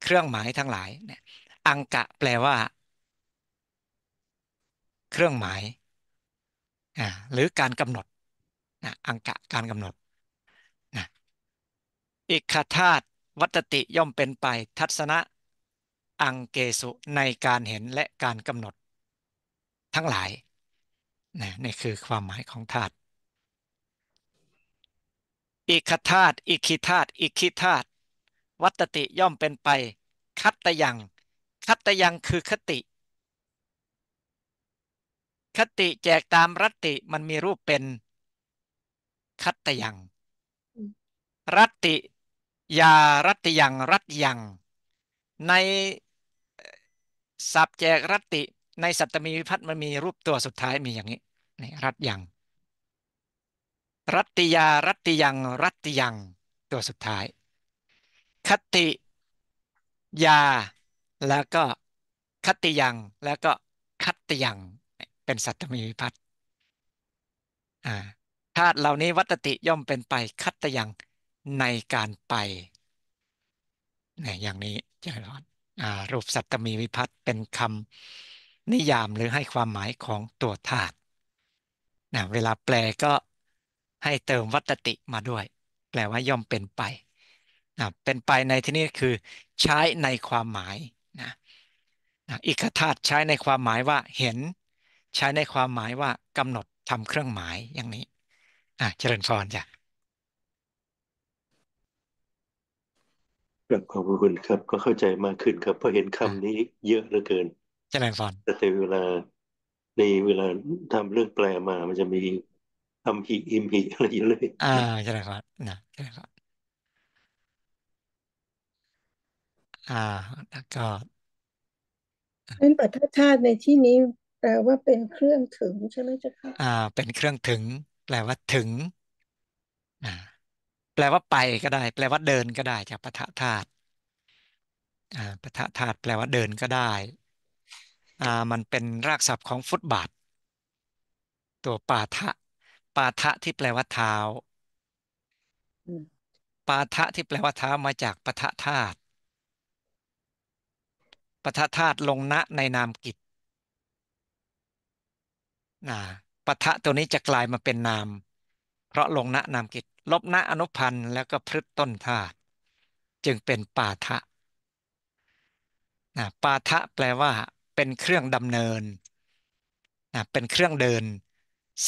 เครื่องหมายทั้งหลายเนี่ยอังกะแปลว่า เครื่องหมายหรือการกำหนดอังกะการกำหนดเอกธาตุวัตติย่อมเป็นไป ทัศนะอังเกสุในการเห็นและการกำหนด ทั้งหลายนะนี่คือความหมายของธาตุเอกธาตุอิคิธาตุอิคิธาตุวัตติย่อมเป็นไป คัตตยังคัตตยังคือคติคติแจกตามรัตติมันมีรูปเป็น คัตยังรัตติยารัตยังรัตยังในสับแจกรัติในสัตตมีวิพัฒน์มันมีรูปตัวสุดท้ายมีอย่างนี้นี่รัตยังรัตติยารัตติยังรัตติยังตัวสุดท้ายคติยาแล้วก็คติยังแล้วก็คัตติยังเป็นสัตตมีวิพัฒน์ธาตุเหล่านี้วัตติย่อมเป็นไปคัตยังในการไปเนี่ยอย่างนี้เจริญอ่ารูปสัตตมีวิพัตเป็นคำนิยามหรือให้ความหมายของตัวธาตุนเวลาแปลก็ให้เติมวัตติมาด้วย แปลว่าย่อมเป็นไปนะเป็นไปในที่นี้คือ ใช้ในความหมายนะนะอิกธาตุใช้ในความหมายว่าเห็น ใช้ในความหมายว่ากำหนดทำเครื่องหมายอย่างนี้อ่ะเจริญพรจ้ะครับขอบคุณครับ ก็เข้าใจมากขึ้นครับ เพราะเห็นคำนี้เยอะเหลือเกินจะแรงรแต่แต่เวลา ในเวลาทำเรื่องแปลมามันจะมีคำผิอิมผิอะไรอยู่เลย อ่าเจรหญครนะเจรหญครอ่า แล้วก็เป็นปัทธาในที่นี้แปลว่าเป็นเครื่องถึงใช่ไหมเจ้าค่ะ อ่า เป็นเครื่องถึง แปลว่าถึงอ่าแปลว่าไปก็ได้ แปลว่าเดินก็ได้จากปทะธาตุปะทะธาตุแปลว่าเดินก็ได้มันเป็นรากศัพท์ของฟุตบาท ตัวปาทะ ปาทะที่แปลว่าเท้า ปาทะที่แปลว่าเท้ามาจากปทะธาตุปทะธาตุลงณในนามกิจปะปะตัวนี้จะกลายมาเป็นนาม เพราะลงณ นามกิจลบณอนุพันธ์แล้วก็พฤตต้นธาตุจึงเป็นปาทะนะปาทะแปลว่า เป็นเครื่องดำเนินนะเป็นเครื่องเดิน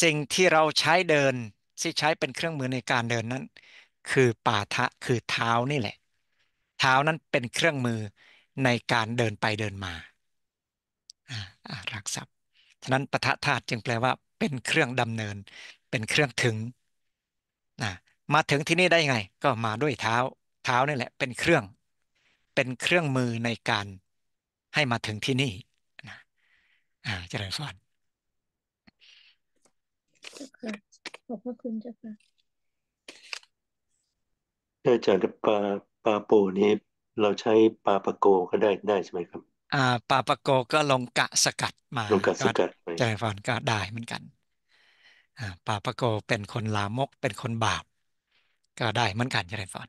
สิ่งที่เราใช้เดินที่ใช้เป็นเครื่องมือในการเดินนั้น คือปาทะ คือเท้านี่แหละ เท้านั้นเป็นเครื่องมือในการเดินไปเดินมาลักศรัพท์ ฉะนั้นปทะธาตุจึงแปลว่าเป็นเครื่องดำเนิน เป็นเครื่องถึงนะมาถึงที่นี่ได้ไง ก็มาด้วยเท้า เท้านี่แหละ เป็นเครื่อง เป็นเครื่องมือในการให้มาถึงที่นี่นะอ่าเจริญสวัสดิ์ขอบพระคุณเจ้าค่ะอาจารย์ปลาปลาโปนี้เราใช้ปลาปะโกก็ได้ได้ใช่ไหมครับ อ่าปลาปะโกก็ลงกะสกัดมาลงกะสกัดใจฟอนก็ได้เหมือนกัน อ่าปลาปะโกเป็นคนลามกเป็นคนบาปก็ได้เหมือนกันะได้ฟอน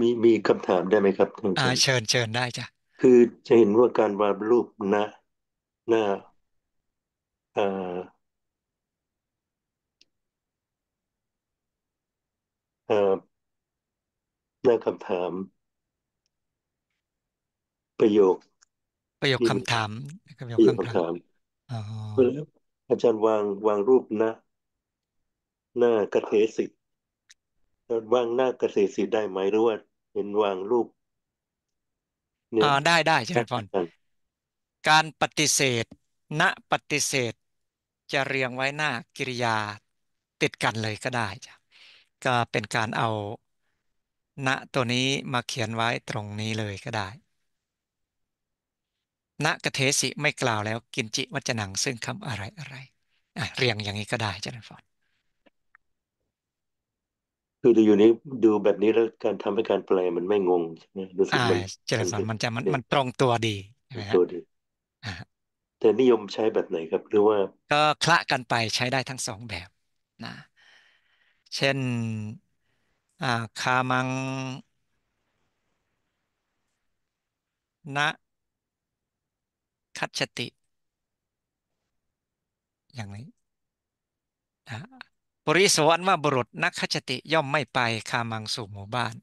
มีมีคำถามได้ไหมครับท่านอาอาจารย์เชิญเชิญได้จ้ะคือจะเห็นว่าการวาดรูปนะ หน้าเอ่อเอ่อหน้าคำถาม ประโยค ประโยคคำถามประโยคคำถามอ๋ออาจารย์วางวางรูปนะหน้าเกษตรศิ์วางหน้าเกษตรศิ์ได้ไหมหรือว่าเป็นวางรูปเนี่ยอ่าได้ได้ใช่ไหมพรการปฏิเสธ ณปฏิเสธจะเรียงไว้หน้ากิริยาติดกันเลยก็ได้จ้ะก็เป็นการเอาณตัวนี้มาเขียนไว้ตรงนี้เลยก็ได้ณกเทสิไม่กล่าวแล้ว กินจิวัจนังซึ่งคำอะไรอะไระเรียงอย่างนี้ก็ได้เจริญฟอนคือดูอยู่นี้ดูแบบนี้แล้วการทำให้การแปลมันไม่งงใช่ไหมดูสึกมันเจริญฟอนมันจะมันมันตรงตัวดีตัวดีแต่นิยมใช้แบบไหนครับ หรือว่า ก็คละกันไปใช้ได้ทั้งสองแบบ นะเช่นคามัง นะคัจฉติ อย่างนี้นะปุริสวนมาบุรุษนักคัจฉติย่อมไม่ไปคามังสู่หมู่บ้าน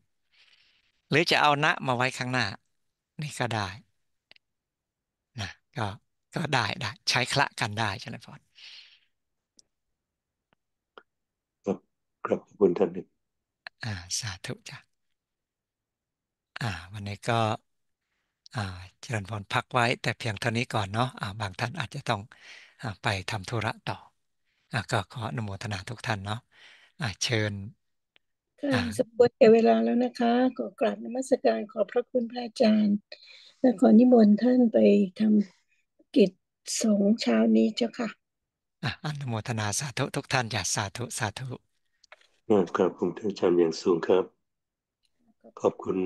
หรือจะเอาณมาไว้ข้างหน้า นี่ก็ได้นะก็ก็ได้ได้ใช้คละกันได้ใช่ไหมพอดครับครับขอบคุณท่านหนึ่งอ่าสาธุจ้ะอ่า วันนี้ก็เจริญพรพักไว้แต่เพียงเท่านี้ก่อนเนาะะบางท่านอาจจะต้องอไปทำธุระต่ออก็ขออนุโมทนาทุกท่านเนาะะเชิญสมควรแก่เวลาแล้วนะคะขอกราบนมัสการขอพระคุณพระอาจารย์ และขอนิมนต์ท่านไปทำกิจสงเช้านี้เจ้าค่ะอนุโมทนาสาธุทุกท่านอย่าสาธุสาธุครับขอบคุณท่านอาจารย์อย่างสูงครับ ขอบคุณ